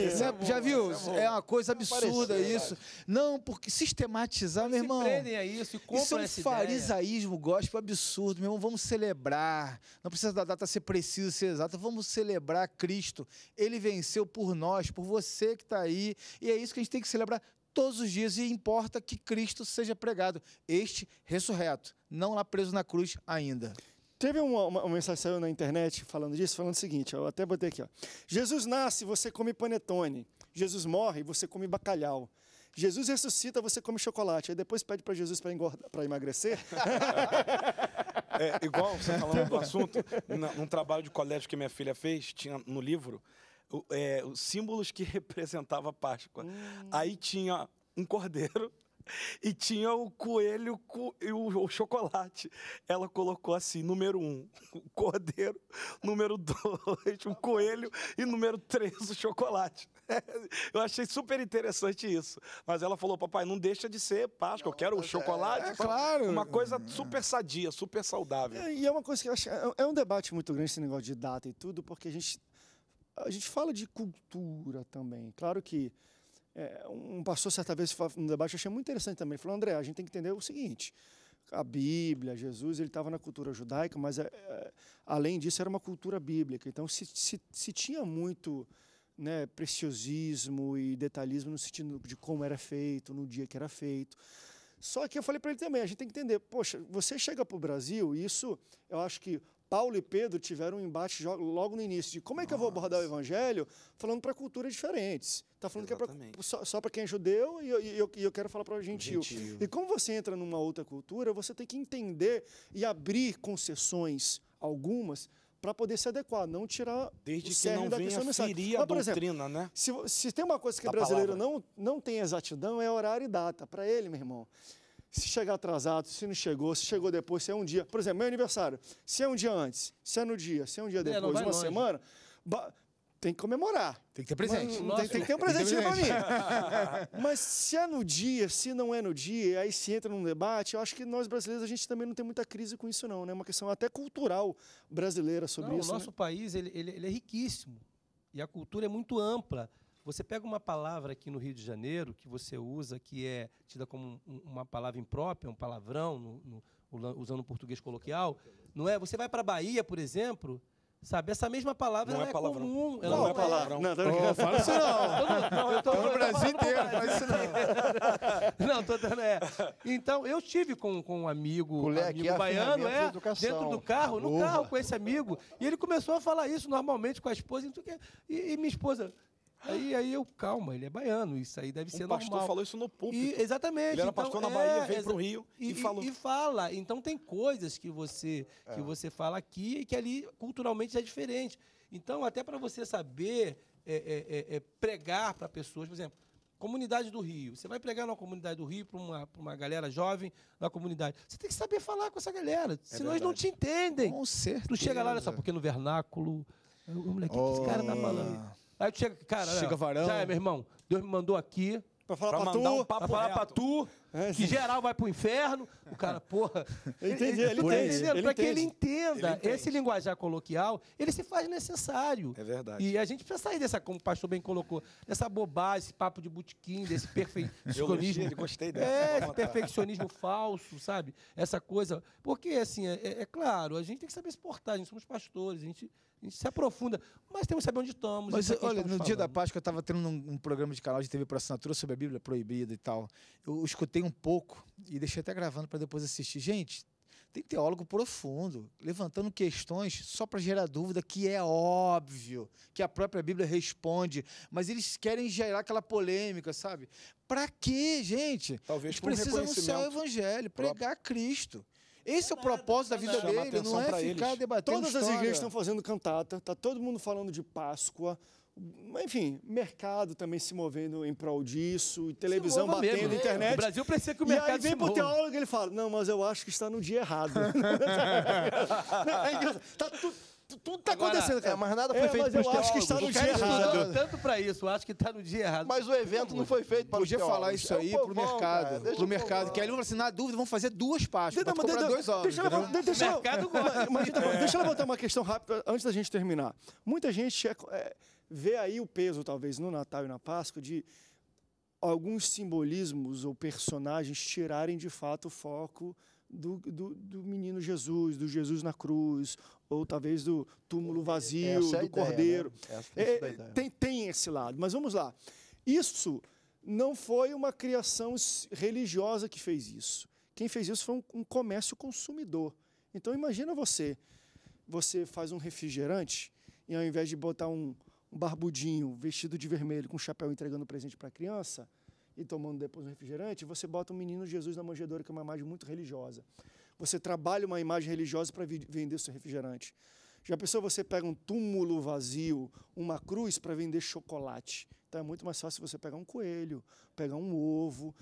é já, já viu? É, é, uma coisa absurda isso. Não, porque sistematizar, meu irmão... Se prendem a isso e compram Isso é um farisaísmo, gospel absurdo. Meu irmão, vamos celebrar. Não precisa da data ser precisa, ser exata. Vamos celebrar Cristo. Ele venceu por nós, por você que está aí. E é isso que a gente tem que celebrar todos os dias e importa que Cristo seja pregado, este ressurreto, não lá preso na cruz ainda. Teve uma, uma, uma mensagem que saiu na internet falando disso, falando o seguinte, eu até botei aqui, ó. Jesus nasce, você come panetone. Jesus morre, você come bacalhau. Jesus ressuscita, você come chocolate. Aí depois pede para Jesus para emagrecer. é, igual você falando do assunto, num trabalho de colégio que minha filha fez, tinha no livro, é, os símbolos que representava a Páscoa. Hum. Aí tinha um cordeiro e tinha o coelho e o, chocolate. Ela colocou assim, número um, o cordeiro, número dois, o coelho e número três, o chocolate. Eu achei super interessante isso. Mas ela falou, papai, não deixa de ser Páscoa, eu quero o chocolate. É, é, claro. Uma coisa super sadia, super saudável. É, e é uma coisa que eu acho... É, é um debate muito grande esse negócio de data e tudo, porque a gente a gente fala de cultura também. Claro que é, um pastor certa vez no debate, achei muito interessante também, ele falou, André, a gente tem que entender o seguinte, a Bíblia, Jesus, ele estava na cultura judaica, mas é, é, além disso era uma cultura bíblica. Então se, se, se tinha muito né, preciosismo e detalhismo no sentido de como era feito, no dia que era feito. Só que eu falei para ele também, a gente tem que entender, poxa, você chega para o Brasil, isso eu acho que Paulo e Pedro tiveram um embate logo no início de como é que Nossa. eu vou abordar o evangelho falando para culturas diferentes. Está falando Exatamente. que é pra, só, só para quem é judeu e eu, e eu, e eu quero falar para o gentil. E como você entra numa outra cultura, você tem que entender e abrir concessões, algumas, para poder se adequar, não tirar Desde o que não da venha questão mensagem. Mas, por doutrina, exemplo, né? Se, se, tem uma coisa que da brasileiro não, não tem exatidão, é horário e data. Para ele, meu irmão, se chegar atrasado, se não chegou, se chegou depois, se é um dia. Por exemplo, meu aniversário. Se é um dia antes, se é no dia, se é um dia é, depois, é, uma longe. semana. Tem que comemorar. Tem que ter presente. Mas, tem, tem, que ter um presente. pra mim. Mas se é no dia, se não é no dia, aí se entra num debate, eu acho que nós brasileiros, a gente também não tem muita crise com isso não, né? É uma questão até cultural brasileira sobre não, isso. O né? nosso né? país, ele, ele, ele é riquíssimo. E a cultura é muito ampla. Você pega uma palavra aqui no Rio de Janeiro que você usa, que é tida como uma palavra imprópria, um palavrão, no, no, usando o português coloquial, não é? Você vai para a Bahia, por exemplo, Sabe, essa mesma palavra não é, é comum. Não, não, é, é palavrão. Não, não fala isso não. não eu tô, no Brasil inteiro, faz isso não. não, tô dando. É. Então, eu tive com, com um amigo, Mulher, é amigo baiano, é, dentro do carro, no carro com esse amigo, e ele começou a falar isso normalmente com a esposa, e, e minha esposa. Aí, aí eu, calma, ele é baiano, isso aí deve um ser normal. O pastor falou isso no público. exatamente. Ele era então, pastor na Bahia, é, veio para o Rio e, e, falou. E fala. Então tem coisas que você, é. que você fala aqui e que ali culturalmente é diferente. Então, até para você saber é, é, é pregar para pessoas, por exemplo, comunidade do Rio. Você vai pregar numa comunidade do Rio para uma, uma galera jovem na comunidade. Você tem que saber falar com essa galera, senão eles não te entendem. Com certeza. Tu chega lá, olha só, porque no vernáculo... O moleque, oh. que esse cara tá falando? Aí tu chega, cara, chega varão. já é, meu irmão, Deus me mandou aqui. Pra falar pra, pra tu, um papo pra falar reto. pra tu é, que geral vai pro inferno. O cara, porra. Eu entendi, ele, ele, ele, tá Ele pra que ele entenda esse linguajar coloquial, ele se faz necessário. É verdade. E a gente precisa sair dessa, como o pastor bem colocou, dessa bobagem, esse papo de botequim, desse perfeccionismo. Eu gostei dessa. É, esse perfeccionismo falso, sabe? Essa coisa. Porque, assim, é, é, é claro, a gente tem que saber exportar, a gente somos pastores, a gente a gente se aprofunda, mas temos que saber onde estamos. Mas, olha, no falando. dia da Páscoa eu estava tendo um, um, programa de canal de TV para assinatura sobre a Bíblia proibida e tal. Eu, eu escutei um pouco e deixei até gravando para depois assistir. Gente, tem teólogo profundo, levantando questões só para gerar dúvida, que é óbvio, que a própria Bíblia responde, mas eles querem gerar aquela polêmica, sabe? Para quê, gente? Talvez eles precisa anunciar o evangelho, pregar próprio. Cristo. Esse é, é o propósito da é vida dele, não é ficar eles. debatendo Todas história. as igrejas estão fazendo cantata, tá todo mundo falando de Páscoa, enfim, mercado também se movendo em prol disso, e televisão batendo, mesmo, internet. O Brasil precisa que o mercado e aí vem pro teólogo e ele fala, não, mas eu acho que está no dia errado. não, é engraçado. Tá tudo... Tudo está acontecendo, é, cara. É, mas nada foi é, feito mas eu acho que está no dia errado. tanto para isso, eu acho que está no dia errado. Mas o evento não foi feito para Podia falar isso é aí é pro mercado. para o mercado. Que aí ele falou assim, na dúvida, vamos fazer duas partes. Não, dois horas, deixa, eu, deixa eu levantar uma questão rápida antes da gente terminar. Muita gente é, é vê aí o peso, talvez, no Natal e na Páscoa, de alguns simbolismos ou personagens tirarem de fato o foco do, do, do, menino Jesus, do Jesus na cruz, ou talvez do túmulo é, vazio, é do ideia, né? cordeiro. Né? É, é tem, tem esse lado. Mas vamos lá. Isso não foi uma criação religiosa que fez isso. Quem fez isso foi um, um comércio consumidor. Então imagina você, você faz um refrigerante e ao invés de botar um, um barbudinho vestido de vermelho com um chapéu entregando presente para a criança e tomando depois um refrigerante, você bota um menino Jesus na manjedoura, que é uma imagem muito religiosa. Você trabalha uma imagem religiosa para vender seu refrigerante. Já pensou você pega um túmulo vazio, uma cruz para vender chocolate? Então é muito mais fácil você pegar um coelho, pegar um ovo.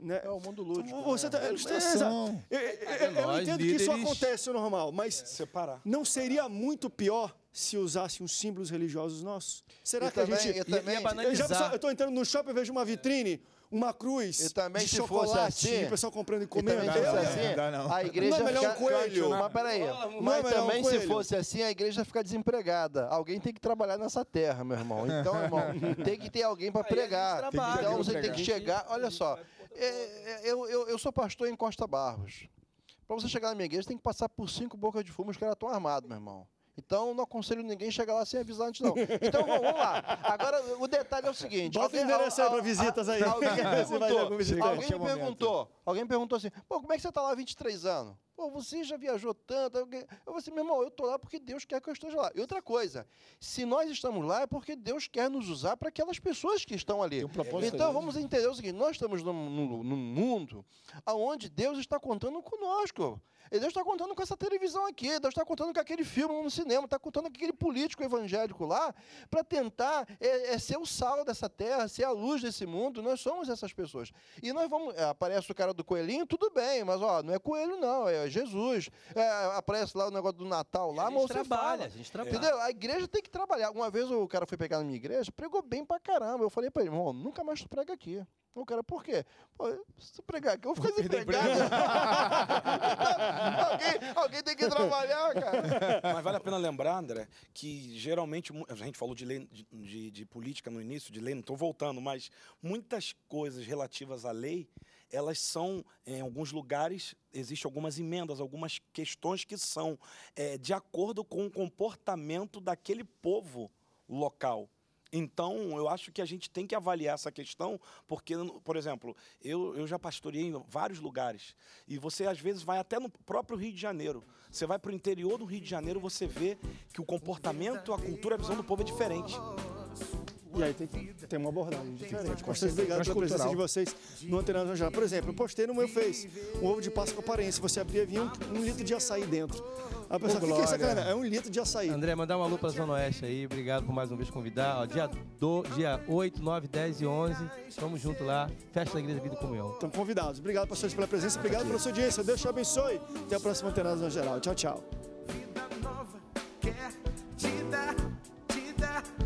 Né? É o mundo lúdico. Você né? tá, é, eu, eu, eu, eu é entendo que isso acontece normal, mas é. não seria muito pior se usassem os símbolos religiosos nossos? Será que também, a gente... É eu também, ia, eu estou entrando no shopping, e vejo uma vitrine, uma cruz e também de se chocolate, assim, o pessoal comprando e comendo. Não, também, assim, não, não. A igreja não é melhor fica... um coelho. Mas peraí, não mas é também um se fosse assim, a igreja fica desempregada. Alguém tem que trabalhar nessa terra, meu irmão. Então, irmão, tem que ter alguém para pregar. Então você tem que chegar... Olha só, é, é, eu, eu, eu sou pastor em Costa Barros. Para você chegar na minha igreja, tem que passar por cinco bocas de fumo, os caras estão armados, meu irmão. Então, não aconselho ninguém chegar lá sem avisar antes, não. Então, vamos lá. Agora, o detalhe é o seguinte. Bota o endereço aí para visitas aí. Alguém perguntou, alguém, perguntou, perguntou assim, pô, como é que você está lá há 23 anos? Pô, você já viajou tanto. Eu vou assim, meu irmão, eu estou lá porque Deus quer que eu esteja lá. E outra coisa, se nós estamos lá é porque Deus quer nos usar para aquelas pessoas que estão ali. Um então vamos entender o seguinte: nós estamos num, mundo onde Deus está contando conosco. E Deus está contando com essa televisão aqui, Deus está contando com aquele filme no cinema, está contando com aquele político evangélico lá, para tentar é, é, ser o sal dessa terra, ser a luz desse mundo. Nós somos essas pessoas. E nós vamos. Aparece o cara do coelhinho, tudo bem, mas ó, não é coelho, não, é Jesus. É, aparece lá o negócio do Natal lá, mas você trabalha, fala. A gente trabalha. Entendeu? A igreja tem que trabalhar. Uma vez o cara foi pegar na minha igreja, pregou bem pra caramba. Eu falei pra ele, irmão, nunca mais tu prega aqui. O cara, por quê? Pô, se pregar aqui, eu vou ficar desempregado. alguém, alguém tem que trabalhar, cara. Mas vale a pena lembrar, André, que geralmente, a gente falou de, lei, de, de política no início, de lei, não estou voltando, mas muitas coisas relativas à lei elas são, eh, em alguns lugares, existem algumas emendas, algumas questões que são é, de acordo com o comportamento daquele povo local. Então, eu acho que a gente tem que avaliar essa questão, porque, por exemplo, eu, eu já pastoreei em vários lugares. E você, às vezes, vai até no próprio Rio de Janeiro. Você vai para o interior do Rio de Janeiro, você vê que o comportamento, a cultura, a visão do povo é diferente. E aí tem que ter uma abordagem diferente. Bastante obrigado pela presença de vocês no Antenado já. Por exemplo, eu postei no meu Face um ovo de Páscoa aparência. Você abria, vinha um, um litro de açaí dentro. A pessoa, o que, é sacana? É um litro de açaí. André, mandar uma lupa pra Zona Oeste aí. Obrigado por mais um vez convidar. Ó, dia, do, dia 8, 9, 10 e 11. Estamos junto lá. Festa da Igreja Vida e Comunhão. Estamos convidados. Obrigado, pastores, pela presença. Obrigado pela sua audiência. Deus te abençoe. Até a próxima Antenado do Geral. Tchau, tchau. Vida nova quer te dar, te dar.